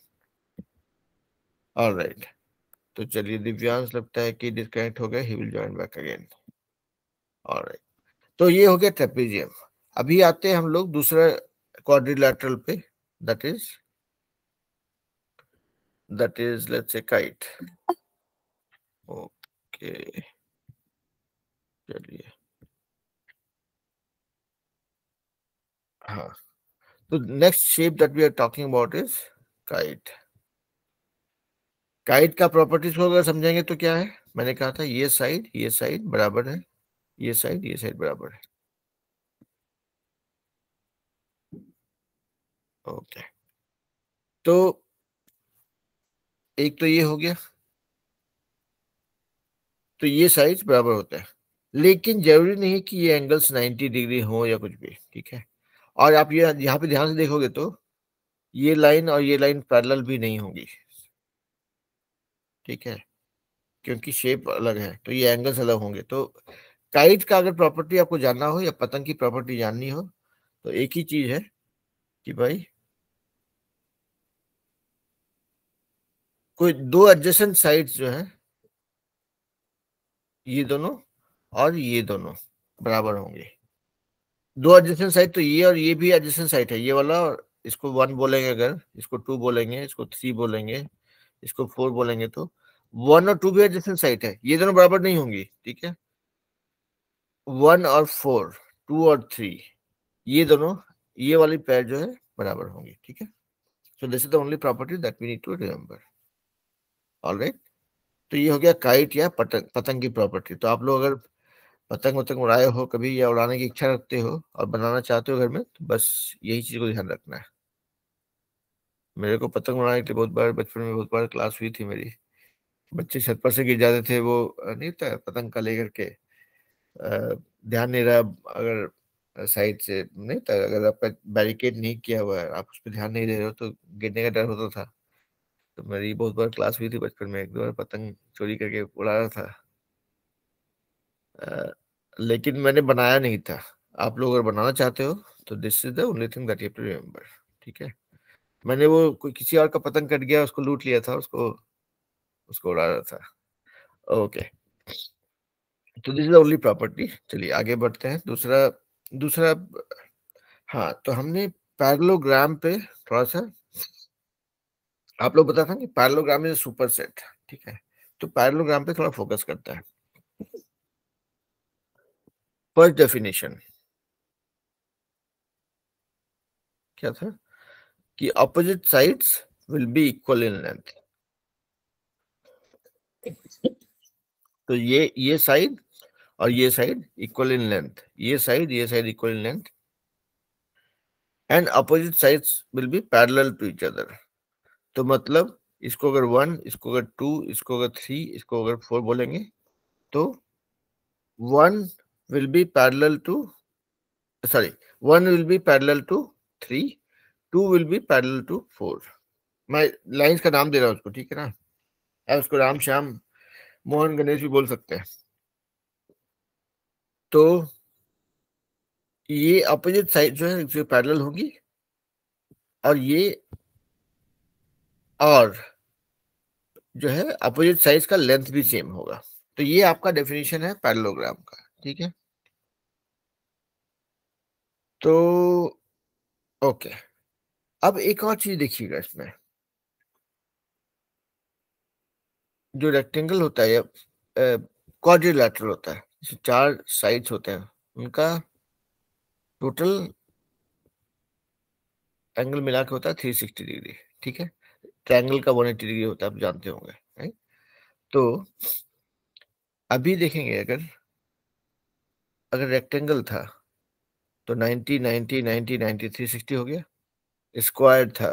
alright तो चलिए दिव्यांश लगता है कि डिस्कनेक्ट हो गया he will join back again alright तो ये हो गया ट्रेपेजियम अभी आते हैं हम लोग दूसरे क्वाड्रिलैटरल पे that is that is let's a kite okay चलिए हाँ तो next shape that we are talking about is kite kite का प्रॉपर्टीज को अगर समझेंगे तो क्या है मैंने कहा था ये साइड ये साइड बराबर है ये साइड ये साइड बराबर है ओके तो एक तो ये हो गया तो ये साइज बराबर होता है लेकिन जरूरी नहीं कि ये एंगल्स 90 डिग्री हो या कुछ भी ठीक है और आप ये यहाँ पे ध्यान से देखोगे तो ये लाइन और ये लाइन पैरेलल भी नहीं होगी ठीक है क्योंकि शेप अलग है तो ये एंगल्स अलग होंगे तो काइट का अगर प्रॉपर्टी आपको जानना हो या पतंग की प्रॉपर्टी जाननी हो तो एक ही चीज है कि भाई कोई दो एडजेसेंट साइड्स जो है ये दोनों और ये दोनों बराबर होंगे दो एडजेसेंट साइड तो ये और ये भी एडजेसेंट साइड है ये वाला और इसको वन बोलेंगे अगर इसको टू बोलेंगे इसको थ्री बोलेंगे इसको फोर बोलेंगे तो वन और टू भी एडजेसेंट साइड है ये दोनों बराबर नहीं होंगी ठीक है वन और फोर टू और थ्री ये दोनों ये वाली पैर जो है बराबर होंगे ठीक है so this is the only property that we need to remember all right तो ये हो गया काइट या पतंग पतंग की प्रॉपर्टी तो आप लोग अगर पतंग वतंग उड़ाए हो कभी या उड़ाने की इच्छा रखते हो और बनाना चाहते हो घर में तो बस यही चीज को ध्यान रखना है मेरे को पतंग उड़ाने के लिए बहुत बार बचपन में बहुत बार क्लास हुई थी मेरी बच्चे छत पर से गिर जाते थे वो नहीं होता पतंग का लेकर के ध्यान नहीं रहा अगर साइड से नहीं था अगर आपका बैरिकेड नहीं किया हुआ है आप उस पर ध्यान नहीं दे रहे हो तो गिरने का डर होता था तो मेरी बहुत बार क्लास हुई थी बचपन में एक दो बार पतंग चोरी करके उड़ा रहा था आ, लेकिन मैंने बनाया नहीं था आप लोग अगर बनाना चाहते हो तो this is the only thing that you to remember ठीक है मैंने वो कोई किसी और का पतंग कट गया उसको लूट लिया था उसको उसको उड़ा रहा था ओके तो दिस इज ओनली प्रॉपर्टी चलिए आगे बढ़ते हैं दूसरा दूसरा हाँ तो हमने पैरलोग्राम पे थोड़ा सा आप लोग बता था कि पैरलोग्राम इज सुपर सेट ठीक है तो पैरलोग्राम पे थोड़ा फोकस करता है फर्स्ट डेफिनेशन क्या था कि opposite sides will be equal in length तो ये ये साइड और ये साइड इक्वल इन लेंथ ये साइड ये side equal in length and opposite sides will be parallel to each other तो मतलब इसको अगर वन इसको अगर टू इसको अगर थ्री इसको अगर फोर बोलेंगे तो one will be parallel to sorry one will be parallel to three two will be parallel to four मैं लाइंस का नाम दे रहा हूँ उसको ठीक है ना आप उसको राम श्याम मोहन गणेश भी बोल सकते हैं तो ये अपोजिट साइड जो है पैरेलल होगी और ये और जो है अपोजिट साइज का लेंथ भी सेम होगा तो ये आपका डेफिनेशन है पैरलोग्राम का ठीक है तो ओके अब एक और चीज देखिएगा इसमें जो रेक्टेंगल होता है क्वाड्रिलेटरल होता है चार साइड्स होते हैं उनका टोटल एंगल मिला के होता है थ्री सिक्सटी डिग्री ठीक है ट्रायंगल का 180 डिग्री होता है आप जानते होंगे तो अभी देखेंगे अगर अगर रेक्टेंगल था तो 90 90 90 90 360 हो गया स्क्वायर था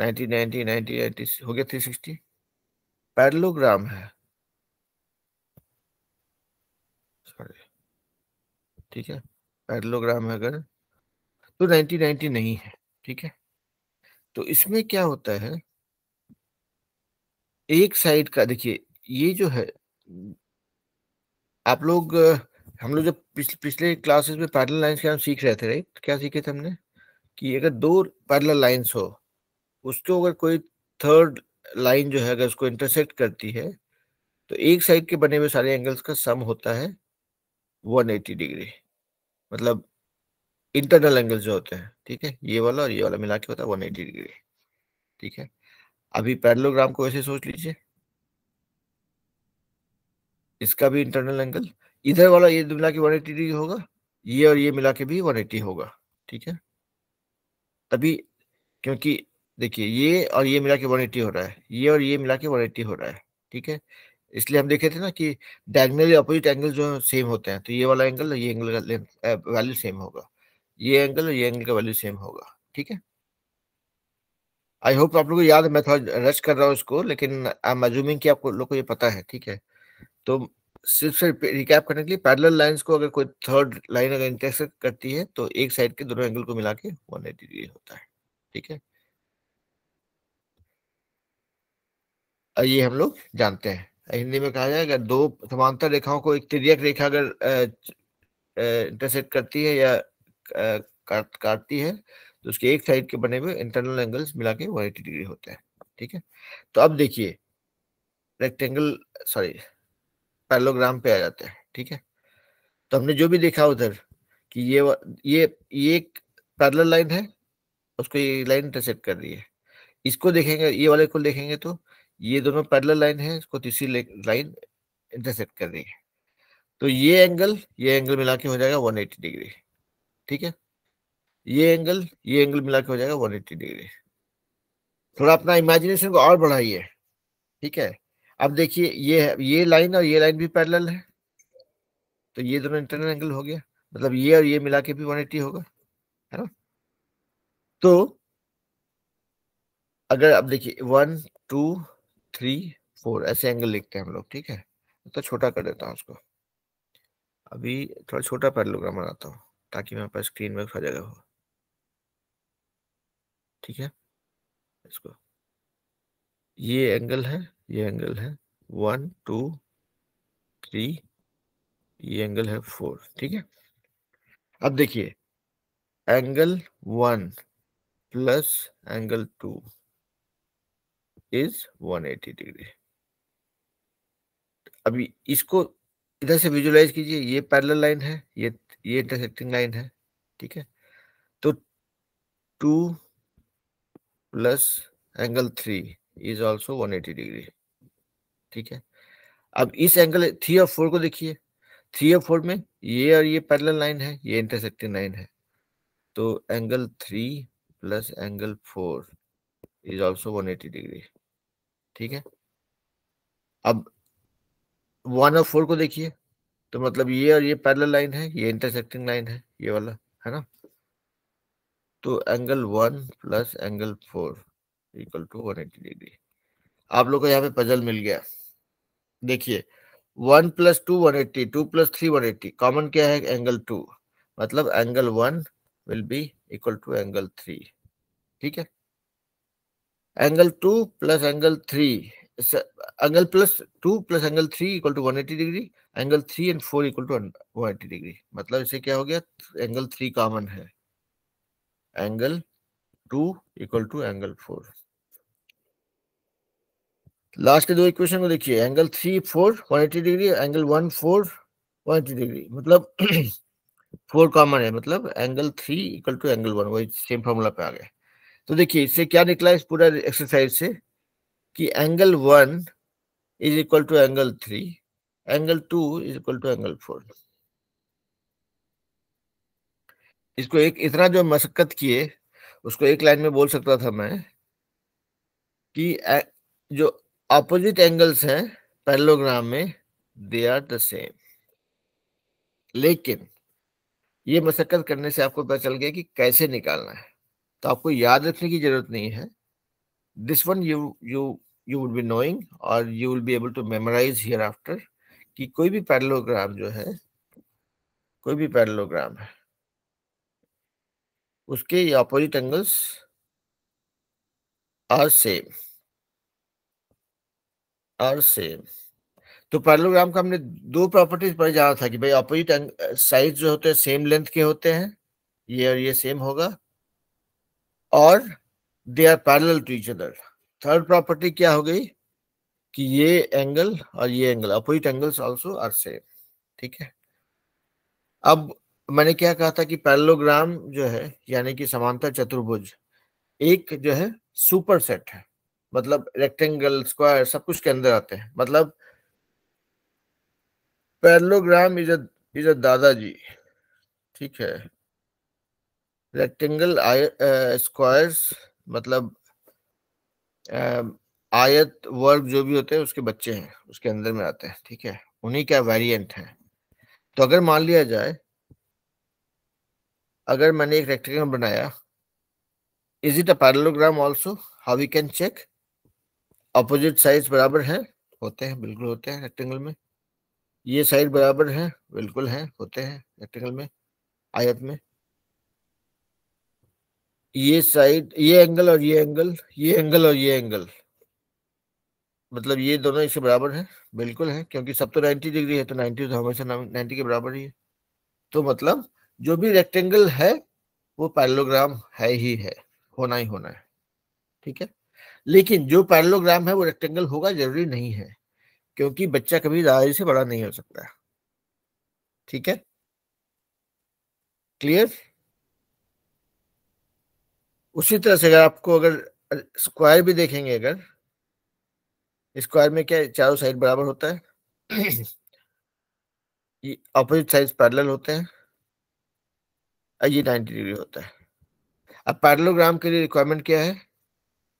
90 90 90 90 हो गया 360 पैरलोग्राम है सॉरी ठीक है पैरलोग्राम है अगर तो 90 90 नहीं है ठीक है तो इसमें क्या होता है एक साइड का देखिए ये जो है आप लोग हम लोग जब पिछले पिछले क्लासेस में पैरेलल लाइंस के हम सीख रहे थे राइट क्या सीखे थे हमने कि अगर दो पैरेलल लाइंस हो उसको अगर कोई थर्ड लाइन जो है अगर उसको इंटरसेक्ट करती है तो एक साइड के बने हुए सारे एंगल्स का सम होता है 180 डिग्री मतलब इंटरनल एंगल जो होते हैं ठीक है ये वाला और ये वाला मिला के होता है वन डिग्री ठीक है अभी पैरलोग्राम को ऐसे सोच लीजिए इसका भी इंटरनल एंगल इधर वाला ये मिला के वन डिग्री होगा ये और ये मिला के भी वन एटी होगा ठीक है तभी क्योंकि देखिए ये और ये मिला के वन एटी हो रहा है ये और ये मिला के वन एटी हो रहा है ठीक है इसलिए हम देखे थे ना कि डायगनली अपोजिट एंगल जो सेम होते हैं तो ये वाला एंगल ये एंगल का वैल्यू सेम होगा ये एंगल और ये एंगल का वैल्यू सेम होगा ठीक है आई होप आप लोग को याद मैं थोड़ा रश कर रहा हूँ इसको लेकिन आई एम अज्यूमिंग कि आपको लोग को ये पता है ठीक है तो सिर्फ से रिकैप करने के लिए पैरेलल लाइंस को अगर कोई थर्ड लाइन अगर इंटरसेक्ट करती है तो एक साइड के दोनों एंगल को मिला के वन एटी डिग्री होता है ठीक है ये हम लोग जानते हैं हिंदी में कहा जाए अगर दो समांतर रेखाओं को एक तिरक रेखा अगर इंटरसेक्ट करती है या काट काटती है तो उसके एक साइड के बने हुए इंटरनल एंगल्स मिला के वन एटी डिग्री होते हैं ठीक है तो अब देखिए रेक्टेंगल सॉरी पैलोग्राम पे आ जाते हैं ठीक है तो हमने जो भी देखा उधर कि ये ये ये एक पैरल लाइन है उसको ये लाइन इंटरसेप्ट कर रही है इसको देखेंगे ये वाले को देखेंगे तो ये दोनों पैरल लाइन है इसको तीसरी लाइन इंटरसेप्ट कर रही है तो ये एंगल ये एंगल मिला के हो जाएगा 180 डिग्री ठीक है ये एंगल ये एंगल मिला के हो जाएगा एट्टी डिग्री थोड़ा अपना इमेजिनेशन को और बढ़ाइए ठीक है अब देखिए ये ये लाइन और ये लाइन भी पैरेलल है तो ये दोनों इंटरनल एंगल हो गया मतलब ये और ये मिला के भी 180 होगा है ना तो अगर आप देखिए वन टू थ्री फोर ऐसे एंगल लिखते हैं हम लोग ठीक है तो छोटा कर देता हूँ उसको अभी थोड़ा छोटा पैरेललोग्राम बनाता हूँ ताकि मेरे पास स्क्रीन में उसका जगह हो ठीक है इसको ये एंगल है ये एंगल है वन टू थ्री ये एंगल है फोर ठीक है अब देखिए angle one plus angle two is 180 degree अभी इसको इधर से विजुलाइज कीजिए ये पैरेलल लाइन है ये ये इंटरसेक्टिंग लाइन है ठीक है तो two plus angle three is also one eighty degree ठीक है अब इस एंगल थ्री और फोर को देखिए थ्री और फोर में ये और ये पैरल लाइन है ये इंटरसेक्टिंग लाइन है तो angle three plus angle four is also one eighty degree ठीक है अब वन और फोर को देखिए तो मतलब ये और ये पैरेलल लाइन है ये इंटरसेक्टिंग लाइन है ये वाला है ना तो angle one plus angle four equal to one eighty degree आप लोग को यहाँ पे पजल मिल गया देखिए one plus two one eighty two plus three one eighty common क्या है एंगल टू मतलब angle one will be equal to angle three ठीक है angle two plus angle three angle plus two plus angle three equal to one eighty degree angle three and four equal to one eighty degree मतलब इसे क्या हो गया angle three common है angle two equal to angle four last के दो equation को देखिए angle three four one eighty degree angle one four one eighty degree मतलब फोर कॉमन है मतलब angle three equal to angle one वही same formula पे आ गया तो देखिए इससे क्या निकला इस पूरा एक्सरसाइज से कि angle one is equal to angle three angle two is equal to angle four इसको एक इतना जो मशक्कत किए उसको एक लाइन में बोल सकता था मैं कि जो ऑपोजिट एंगल्स हैं पैरलोग्राम में दे आर द सेम लेकिन ये मशक्कत करने से आपको पता चल गया कि कैसे निकालना है तो आपको याद रखने की जरूरत नहीं है this one you you would be knowing और you will be able to memorise hereafter कि कोई भी पैरलोग्राम जो है कोई भी पैरलोग्राम है उसके ये opposite angles are same are same तो पैरलोग्राम का हमने दो प्रॉपर्टीज पर जाना था कि भाई अपोजिट साइड जो होते हैं सेम लेंथ के होते हैं ये और ये सेम होगा और they are parallel to each other third property क्या हो गई कि ये एंगल और ये angle opposite angles also are same ठीक है अब मैंने क्या कहा था कि पैरलोग्राम जो है यानी कि समानता चतुर्भुज एक जो है सुपर सेट है मतलब रेक्टेंगल स्क्वायर सब कुछ के अंदर आते हैं मतलब पैरलोग्राम इज इज अ दादाजी ठीक है रेक्टेंगल स्क्वायर्स uh, मतलब um, आयत वर्ग जो भी होते हैं उसके बच्चे हैं उसके अंदर में आते हैं ठीक है उन्हीं का वेरिएंट है तो अगर मान लिया जाए अगर मैंने एक रेक्टेंगल बनाया is it a parallelogram also how we can check opposite size बराबर है होते हैं बिल्कुल होते हैं रेक्टेंगल में ये साइड बराबर है बिल्कुल है होते हैं रेक्टेंगल में आयत में ये साइड ये एंगल और ये एंगल ये एंगल और ये एंगल मतलब ये दोनों इसके बराबर है बिल्कुल है क्योंकि सब तो 90 डिग्री है तो 90 तो हमेशा 90 के बराबर ही है तो मतलब जो भी रेक्टेंगल है वो पैरलोग्राम है ही है होना ही होना है ठीक है लेकिन जो पैरलोग्राम है वो रेक्टेंगल होगा जरूरी नहीं है क्योंकि बच्चा कभी दादाजी से बड़ा नहीं हो सकता ठीक है क्लियर उसी तरह से अगर आपको अगर स्क्वायर भी देखेंगे अगर स्क्वायर में क्या चारों साइड बराबर होता है ये अपोजिट साइड पैरेलल होते हैं और ये 90 डिग्री होता है अब पैरेलोग्राम के लिए रिक्वायरमेंट क्या है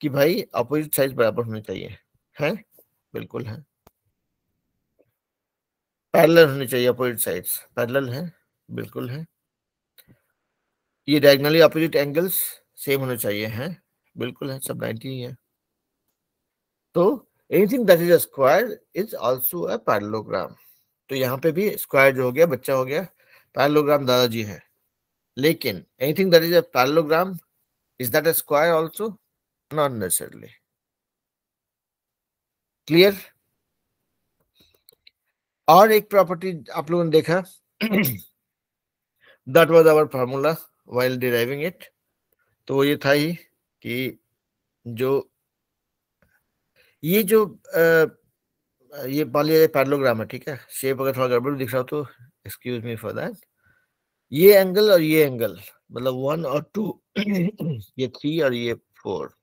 कि भाई अपोजिट साइड बराबर होने चाहिए है बिल्कुल है पैरेलल होने चाहिए अपोजिट साइड्स पैरेलल है बिल्कुल है ये डायगनली अपोजिट एंगल्स सेम होने चाहिए हैं बिल्कुल है सब 90 ही है तो anything that is a square is also a parallelogram तो यहाँ पे भी स्क्वायर जो हो गया बच्चा हो गया पैरलोग्राम दादाजी है लेकिन anything that is a parallelogram is that a square also not necessarily clear और एक प्रॉपर्टी आप लोगों ने देखा that was our formula while deriving it तो ये था ही कि जो ये जो आ, ये मान लिया पैरलोग्राम है ठीक है शेप अगर थोड़ा गड़बड़ दिख रहा हो तो एक्सक्यूज मी फॉर दैट ये एंगल और ये एंगल मतलब वन और टू ये थ्री और ये फोर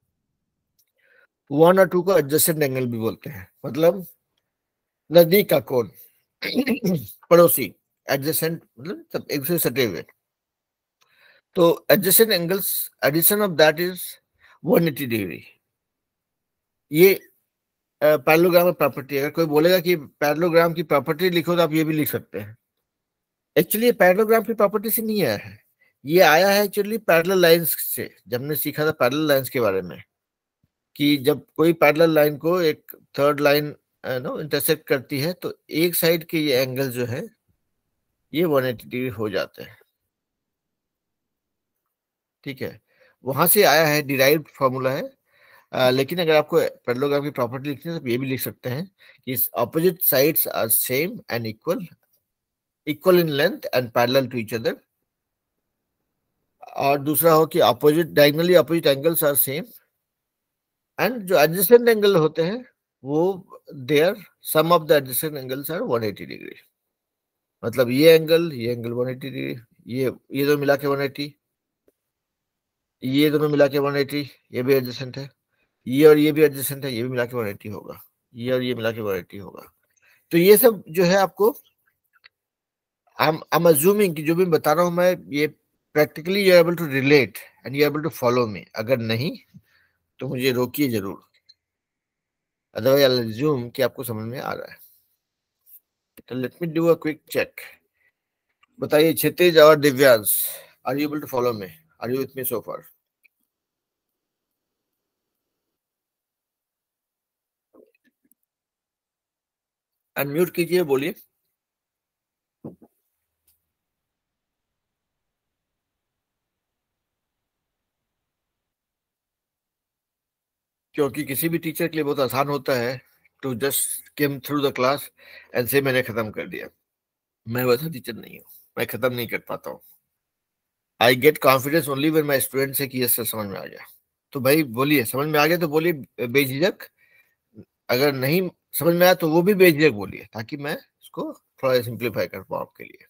वन और टू को एडजस्टेंट एंगल भी बोलते हैं मतलब नजदीक का कोण पड़ोसी एडजस्टेंट मतलब सब एक दूसरे सटे हुए तो adjacent angles addition of that is 180 degree ये पैरलोग्राम और प्रॉपर्टी अगर कोई बोलेगा कि पैरलोग्राम की प्रॉपर्टी लिखो तो आप ये भी लिख सकते हैं एक्चुअली ये पैरलोग्राम की प्रॉपर्टी से नहीं आया है ये आया है एक्चुअली पैरल लाइन्स से जब हमने सीखा था पैरल लाइन्स के बारे में कि जब कोई पैरल लाइन को एक थर्ड लाइन नो इंटरसेक्ट करती है तो एक साइड के ये एंगल जो है ये वन एटी डिग्री हो जाते हैं ठीक है वहां से आया है डिराइव फॉर्मूला है लेकिन अगर आपको पैरेललोग्राम की प्रॉपर्टी लिखनी है तो ये भी लिख सकते हैं कि opposite sides are same and equal equal in length and parallel to each other और दूसरा हो कि opposite diagonally opposite angles are same and जो एडजस्टेंट एंगल होते हैं वो their sum of the adjacent angles are 180 degree मतलब ये एंगल ये एंगल 180 डिग्री ये ये दोनों मिला के 180 ये दोनों मिला के 180 ये भी एडजस्टेंट है ये और ये भी एडजेसेंट है ये भी मिला के वारंटी होगा ये और ये मिला के वारंटी होगा तो ये सब जो है आपको आई एम कि जो भी बता रहा हूं मैं ये practically you able to relate and you able to follow me अगर नहीं तो मुझे रोकिए जरूर अदरवाइज आई एज्यूम कि आपको समझ में आ रहा है तो let me do a quick check बताइए क्षितिज और Divyansh are you able to follow me are you with me so far unmute कीजिए बोलिए क्योंकि किसी भी टीचर के लिए बहुत आसान होता है to just came through the class end से मैंने खत्म कर दिया मैं वैसा टीचर नहीं हूँ मैं खत्म नहीं कर पाता हूँ I get confidence only when my student से कि यस सर समझ में आ गया तो भाई बोलिए समझ में आ गया तो बोलिए बेझिझक अगर नहीं समझ में आया तो वो भी बेझिझक बोलिए ताकि मैं इसको थोड़ा सिंप्लीफाई कर पाऊ आपके लिए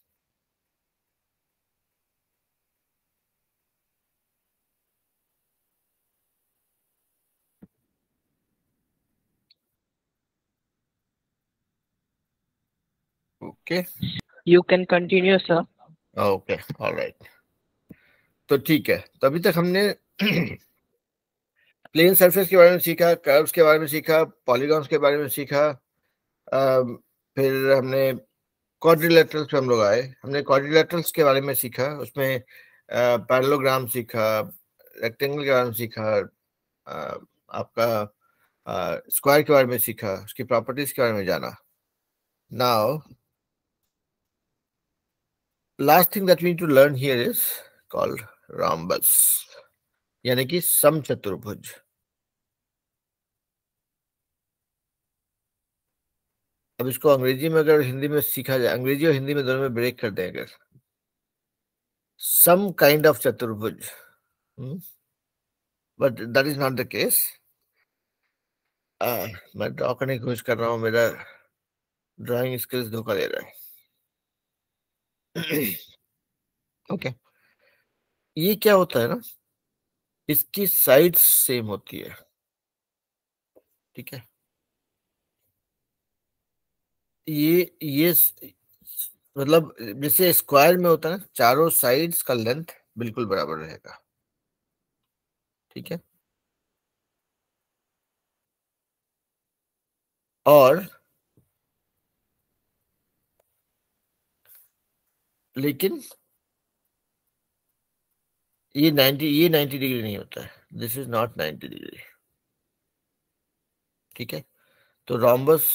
okay you can continue sir okay all तो ठीक है तो अभी तक हमने प्लेन सरफेस के बारे में सीखा कर्व्स के बारे में सीखा पॉलीगॉन्स के बारे में सीखा फिर हमने क्वाड्रिलेटरल्स पे हम लोग आए हमने क्वाड्रिलेटरल्स के बारे में सीखा उसमें पैरलोग्राम सीखा रेक्टेंगल के बारे में सीखा आपका स्क्वायर के बारे में सीखा उसकी प्रॉपर्टीज के बारे में जाना now last thing that we to learn here is called rhombus यानी कि समचतुर्भुज अब इसको अंग्रेजी में अगर हिंदी में सीखा जाए अंग्रेजी और हिंदी में दोनों में ब्रेक कर देंगे सम काइंड ऑफ चतुर्भुज but that is not the case मैं ड्रॉ करने की कोशिश कर रहा हूँ मेरा ड्राइंग स्किल्स धोखा दे रहा है ओके okay. ये क्या होता है ना इसकी साइड सेम होती है ठीक है ये ये मतलब जैसे स्क्वायर में होता है ना चारों साइड्स का लेंथ बिल्कुल बराबर रहेगा ठीक है और लेकिन ये नाइन्टी ये नाइन्टी डिग्री नहीं होता है this is not ninety degree ठीक है तो रॉम्बस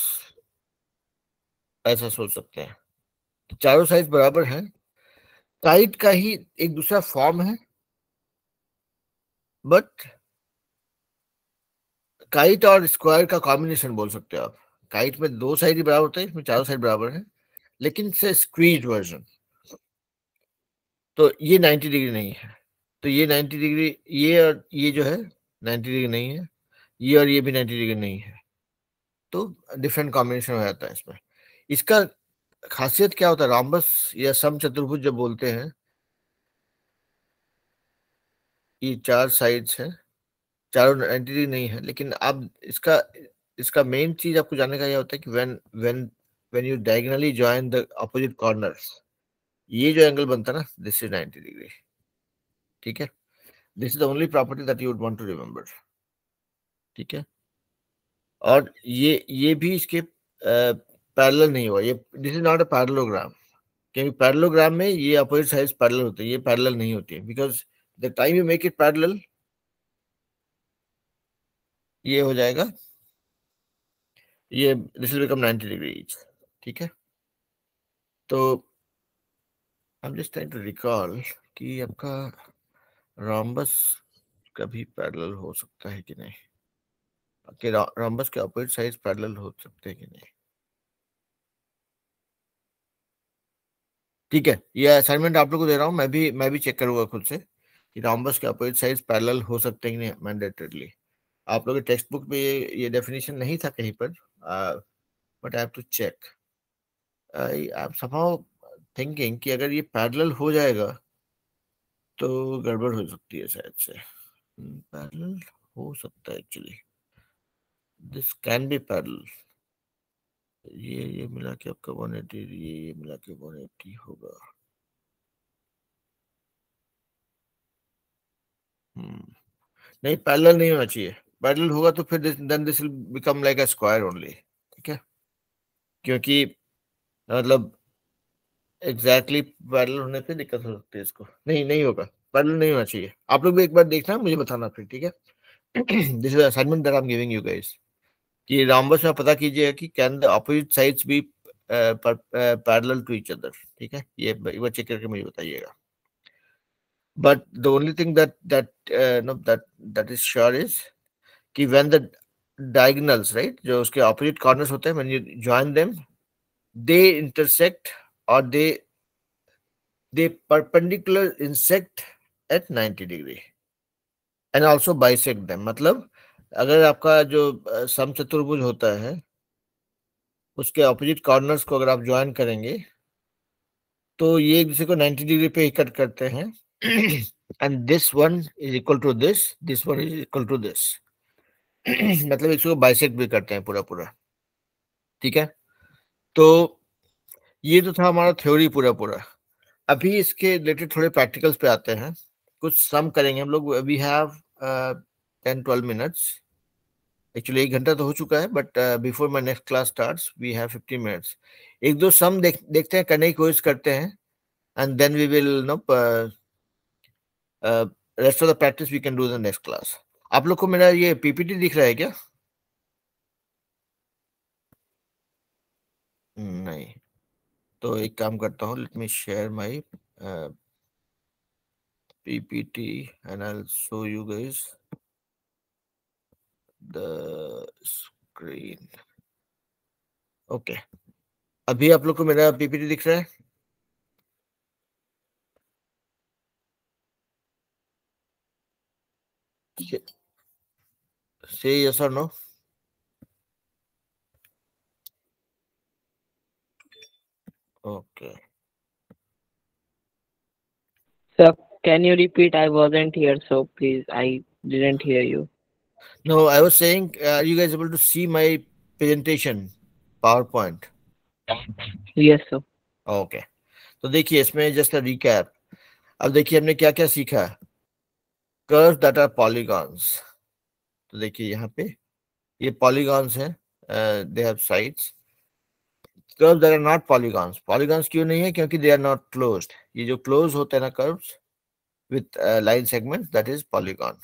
ऐसा सोच सकते हैं तो चारों साइज बराबर है काइट का ही एक दूसरा फॉर्म है बट काइट और स्क्वायर का कॉम्बिनेशन बोल सकते हो आप काइट में दो साइड ही बराबर होते हैं इसमें चारों साइड बराबर है लेकिन से स्क्वीज वर्जन तो ये 90 डिग्री नहीं है तो ये 90 डिग्री ये और ये जो है 90 डिग्री नहीं है ये और ये भी 90 डिग्री नहीं है तो डिफरेंट कॉम्बिनेशन हो जाता है इसमें इसका खासियत क्या होता है रामबस या सम चतुर्भुज जब बोलते हैं ये चार साइड्स हैं चारों एंटिटी नहीं है लेकिन आप इसका इसका मेन चीज आपको जानने का यह होता है कि when when when you diagonally join the opposite corners ये जो एंगल बनता है ना दिस इज 90 डिग्री ठीक है this is the only property that you would want to remember ठीक है और ये ये भी इसके पैरेलल नहीं हुआ ये this is not a parallelogram क्योंकि पैरेलोग्राम में ये अपोजिट साइड पैरेलल होते हैं ये पैरेलल नहीं होती है because the time you make it parallel ये हो जाएगा ये दिस विल बिकम 90 डिग्री ठीक है तो I am just trying to recall कि आपका रॉम्बस कभी पैरेलल हो सकता है कि नहीं रॉम्बस के अपोजिट साइज पैरेलल हो सकते हैं कि नहीं ठीक है ये असाइनमेंट आप लोग को दे रहा हूँ मैं भी मैं भी चेक करूंगा खुद से कि रामबस के अपोजिट साइज पैरेलल हो सकते हैं मैंडेटरली आप लोग के टेक्स्ट बुक में ये ये डेफिनेशन नहीं था कहीं पर but I to check thinking कि अगर ये पैरेलल हो जाएगा तो गड़बड़ हो सकती है शायद से पैरेलल hmm, हो सकता है actually this can be parallel ये ये मिला के आपका वन एटी ये ये मिला के वन एट्टी होगा हम्म नहीं पैरेलल नहीं होना चाहिए पैरेलल होगा तो फिर then this will become like a square only ठीक है क्योंकि मतलब एग्जैक्टली exactly पैरेलल होने पे दिक्कत हो सकती है इसको नहीं नहीं होगा पैरेलल नहीं होना चाहिए आप लोग भी एक बार देखना मुझे बताना फिर ठीक है this is assignment that I am giving you guys कि रामबस में पता कीजिएगा कि can the opposite sides be parallel to each other ठीक है ये चेक करके मुझे बताइएगा but the only thing that that know that that is sure is कि व्हेन द डायगोनल्स राइट जो उसके अपोजिट कॉर्नर्स होते हैं when you join them they intersect और they they perpendicular intersect eight 90 degree and also bisect them मतलब अगर आपका जो सम चतुर्भुज होता है उसके ऑपोजिट कॉर्नर्स को अगर आप ज्वाइन करेंगे तो ये एक दूसरे को 90 डिग्री पे ही कट करते हैं and this one is equal to this this one is equal to this मतलब इसको बाइसेक्ट भी करते हैं पूरा पूरा ठीक है तो ये तो था हमारा थ्योरी पूरा पूरा अभी इसके रिलेटेड थोड़े प्रैक्टिकल्स पे आते हैं कुछ सम करेंगे हम लोग we have ten twelve minutes actually एक घंटा तो हो चुका है but before my next class start we have fifteen minutes एक दो सम देख देखते हैं करने की कोशिश करते हैं and then we will know rest of the practice we can do the next class आप लोग को मेरा ये पीपीटी दिख रहा है क्या नहीं तो एक काम करता हूँ let me share my PPT and I show you guys the screen okay अभी आप लोग को मेरा पीपीटी दिख रहा है say yes or no okay sir can you repeat i wasn't here so please i didn't hear you No, I was saying, uh, are you guys able to see my presentation PowerPoint? Yes, sir. Okay. तो देखिए इसमें just a recap अब देखिए हमने क्या क्या सीखा curve data polygons तो देखिए यहाँ पे ये पॉलीगॉन्स हैं they have sides curve there are not polygons polygons क्यों नहीं है क्योंकि दे आर नॉट क्लोज्ड ये जो क्लोज होते हैं ना curves with line segment that is polygon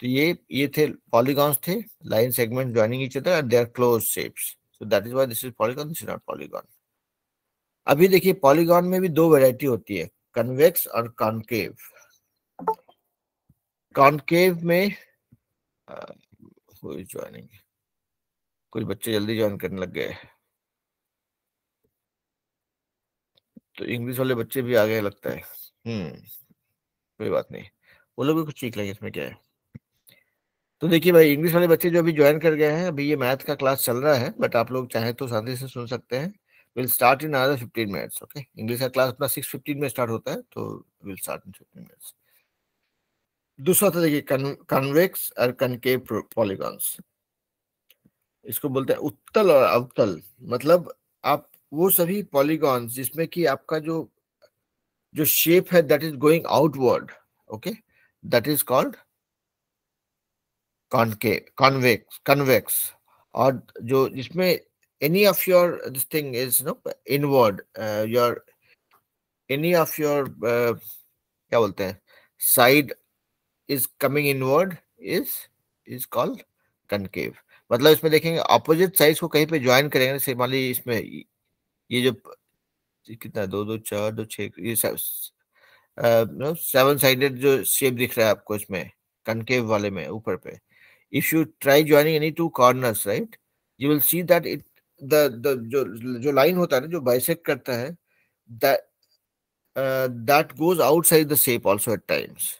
तो ये ये थे पॉलीगॉन्स थे line segment joining each other and they close shapes so that is is this is polygon this is not polygon अभी देखिए पॉलीगॉन में भी दो वैरायटी होती है कन्वेक्स और कॉन्केव कॉन्केव में ज्वाइनिंग कुछ बच्चे जल्दी ज्वाइन करने लग गए तो इंग्लिश वाले बच्चे भी आ गए लगता है हम्म कोई बात नहीं वो लोग भी कुछ सीख लेंगे इसमें क्या है तो देखिए भाई इंग्लिश वाले बच्चे जो अभी ज्वाइन कर गए हैं अभी ये मैथ का क्लास चल रहा है बट आप लोग चाहे तो शांति से सुन सकते हैं will start in other fifteen minutes okay English का क्लास अपना सिक्स फिफ्टीन में स्टार्ट होता है तो will start in fifteen minutes दूसरा था देखिए कन्वेक्स और कनके पॉलीगॉन्स इसको बोलते हैं उत्तल और अवतल मतलब आप वो सभी पॉलीगॉन्स जिसमें कि आपका जो जो शेप है that is going outward okay that is called कॉनके कॉन्वेक्स कन्वेक्स और जो जिसमें any of your this thing is no inward your any of your क्या बोलते हैं side is coming inward is is called concave मतलब इसमें देखेंगे अपोजिट साइज को कहीं पे ज्वाइन करेंगे जैसे मान इसमें ये जो कितना दो दो चार दो छो सेवन साइडेड जो शेप दिख रहा है आपको इसमें कनकेव वाले में ऊपर पे if you try joining any two corners right you will see that it the the jo, jo line hota hai na jo bisect karta hai that uh, that goes outside the shape also at times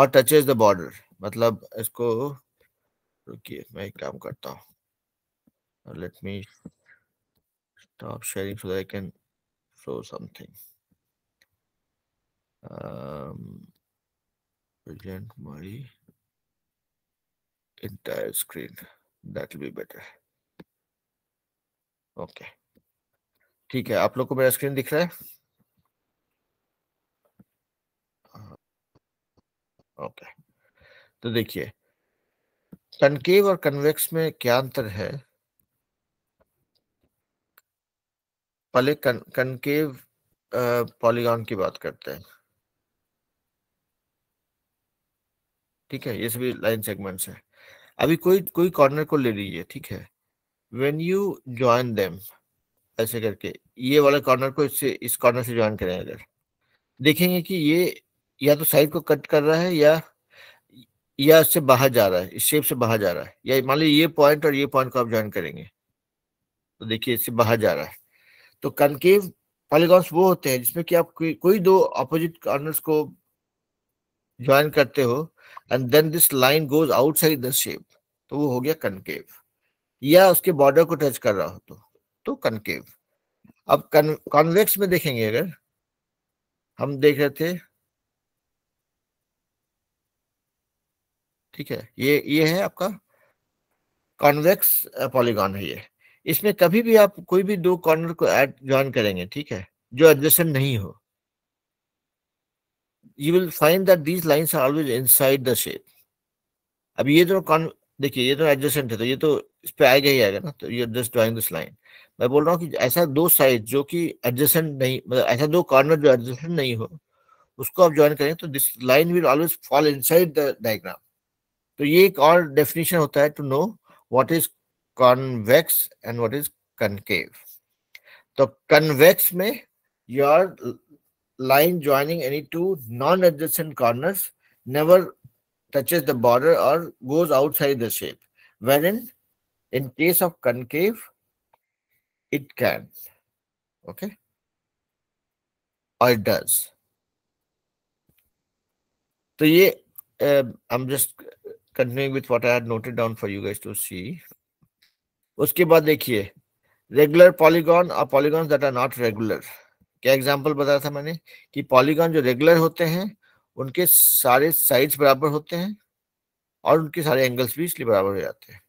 or touches the border matlab isko रुकिए मैं kaam karta hu let me stop sharing so that I can show something um, present Murray entire screen that will be better okay ठीक है आप लोग को मेरा screen दिख रहा है ओके हाँ। तो देखिए कनकेव और कन्वेक्स में क्या अंतर है पहले कन, कनकेव पॉलीगॉन की बात करते हैं ठीक है ये सभी लाइन सेगमेंट्स हैं अभी कोई कोई कॉर्नर को ले लीजिए ठीक है वेन यू ज्वाइन देम ऐसे करके ये वाले कॉर्नर को इससे इस कॉर्नर से ज्वाइन करें अगर देखेंगे कि ये या तो साइड को कट कर रहा है या या इससे बाहर जा रहा है इस शेप से बाहर जा रहा है या मान लीजिए ये पॉइंट और ये पॉइंट को आप ज्वाइन करेंगे तो देखिए इससे बाहर जा रहा है तो कनकेव पॉलीगॉन्स वो होते हैं जिसमें कि आप कोई कोई दो अपोजिट कॉर्नर को ज्वाइन करते हो and then this line goes outside the shape तो वो हो गया कनकेव या उसके बॉर्डर को टच कर रहा हो तो तो कनकेव अब कॉन्वेक्स में देखेंगे अगर हम देख रहे थे ठीक है ये ये है आपका कॉन्वेक्स पॉलीगॉन है ये इसमें कभी भी आप कोई भी दो कॉर्नर को ऐड ज्वाइन करेंगे ठीक है जो एडजस्टेंट नहीं हो you will find that these lines are always inside the shape अब ये जो कॉन देखिए ये तो एडजस्टेंट है तो ये तो इस पर आएगा ही आएगा ना तो you just drawing this line मैं बोल रहा हूँ कि ऐसा दो साइड जो कि एडजस्टेंट नहीं मतलब ऐसा दो कॉर्नर जो एडजस्टेंट नहीं हो उसको आप ज्वाइन करें तो this line will always fall inside the diagram तो ये एक और डेफिनेशन होता है to know what is convex and what is concave तो कन्वेक्स में your line joining any two non-adjacent corners never touches the border or goes outside the shape, wherein in case of concave, it can, okay, or it does. So yeah, uh, um, I'm just continuing with what I had noted down for you guys to see. Uske baad dekhiye, regular polygon or polygons that are not regular. क्या example बताया था मैंने कि polygon जो regular होते हैं उनके सारे साइड्स बराबर होते हैं और उनके सारे एंगल्स भी इसलिए बराबर हो जाते हैं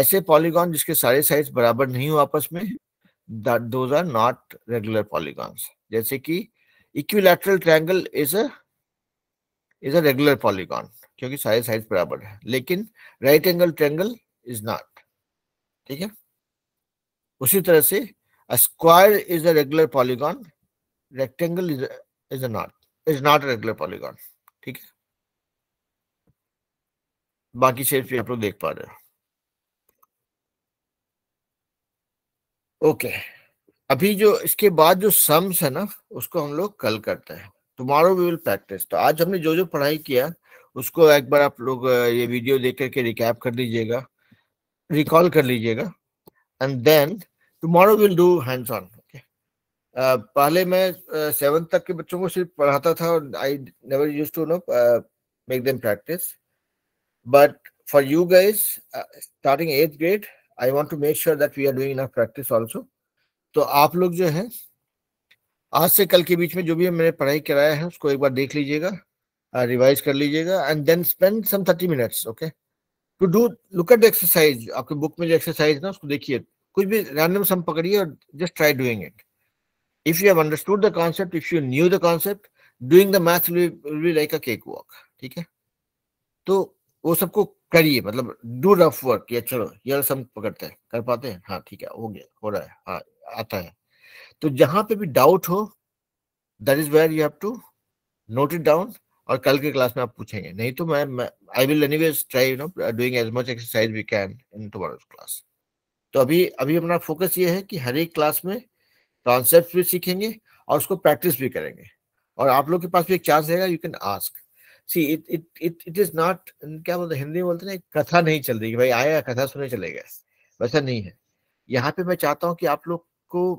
ऐसे पॉलीगॉन जिसके सारे साइड्स बराबर नहीं हो आपस में those are not regular polygons जैसे कि equilateral triangle is a is a regular polygon क्योंकि सारे साइड्स बराबर है लेकिन right angle triangle is not ठीक है उसी तरह से a square is a regular polygon rectangle is a, is a not is not a regular polygon ठीक है बाकी शेप्स आप लोग देख पा रहे हो ओके अभी जो इसके बाद जो सम्स है ना उसको हम लोग कल करते हैं टुमारो वी विल प्रैक्टिस तो आज हमने जो जो पढ़ाई किया उसको एक बार आप लोग ये वीडियो देख करके रिकैप कर लीजिएगा रिकॉल कर लीजिएगा and then tomorrow will do hands on okay पहले मैं सेवन uh, तक के बच्चों को सिर्फ पढ़ाता था और I never use to know make them practice but for you guys starting eighth grade I want to make sure that we are doing enough practice also तो आप लोग जो है आज से कल के बीच में जो भी मैंने पढ़ाई कराया है उसको एक बार देख लीजिएगा रिवाइज uh, कर लीजिएगा and then spend some thirty minutes okay to do look at exercise आपके बुक में जो एक्सरसाइज ना उसको देखिए कुछ भी रैंडम सम पकड़िए और just try doing it if you have understood the concept if you knew the concept doing the math will be like a cake walk ठीक है तो वो सबको करिए मतलब डू रफ वर्क या चलो ये सम पकड़ते हैं कर पाते हैं हाँ ठीक है हो गया हो रहा है हाँ आता है तो जहां पे भी डाउट हो that is where you have to note it down और कल के क्लास में आप पूछेंगे नहीं तो मैं I will anyways try you know doing as much exercise we can in tomorrow's class तो अभी अभी अपना फोकस ये है कि हर एक क्लास में कॉन्सेप्ट भी सीखेंगे और उसको प्रैक्टिस भी करेंगे और आप लोग के पास भी एक चांस रहेगा you can ask see it it it it is not क्या बोलते हिंदी में बोलते ना कथा नहीं चल रही भाई आया कथा सुने चले गए वैसा नहीं है यहाँ पे मैं चाहता हूँ कि आप लोग को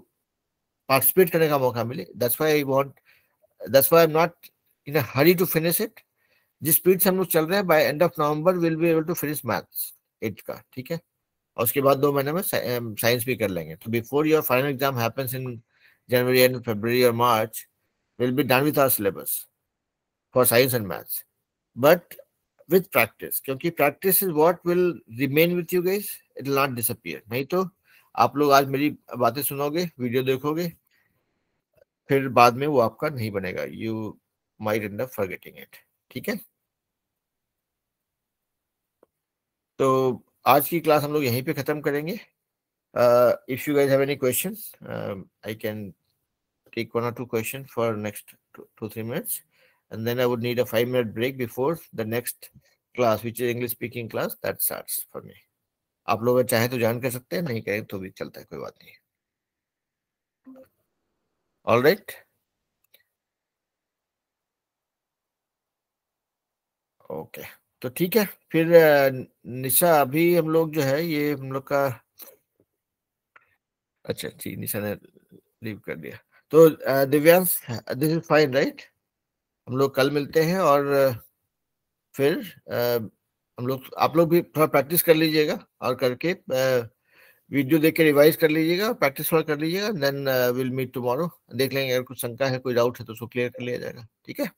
पार्टिसिपेट करने का मौका मिले thus why I want thus why I am not in a hurry to finish it जिस स्पीड से हम लोग चल रहे हैं by end of November will be able to finish maths eight का ठीक है और उसके बाद दो महीने में साइंस भी कर लेंगे तो before your final exam happens in January and February और March will be done with our syllabus for science and maths but with practice क्योंकि practice is what will remain with you guess it will not disappear नहीं तो आप लोग आज मेरी बातें सुनोगे वीडियो देखोगे फिर बाद में वो आपका नहीं बनेगा you might and forgetting it ठीक है तो आज की क्लास हम लोग यहीं पे खत्म करेंगे if you guys have any question I can take one or two question for next two three minutes and then I would need a five minute break before the next class which is English speaking class that start for me आप लोग अगर चाहें तो जान कर सकते हैं नहीं करें तो भी चलता है कोई बात नहीं ऑल राइट ओके okay. तो ठीक है फिर निशा अभी हम लोग जो है ये हम लोग का अच्छा जी निशा ने लीव कर दिया तो Divyansh this is fine right हम लोग कल मिलते हैं और फिर हम लोग आप लोग भी थोड़ा प्रैक्टिस कर लीजिएगा और करके वीडियो देख के रिवाइज कर लीजिएगा प्रैक्टिस थोड़ा कर लीजिएगा देन विल मीट टुमारो देख लेंगे अगर कुछ शंका है कोई डाउट है तो उसको क्लियर कर लिया जाएगा ठीक है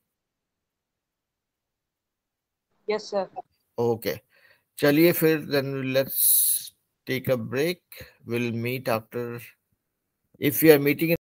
Yes, sir. Okay. Chaliye fir, then let's take a break. We'll meet after. If you are meeting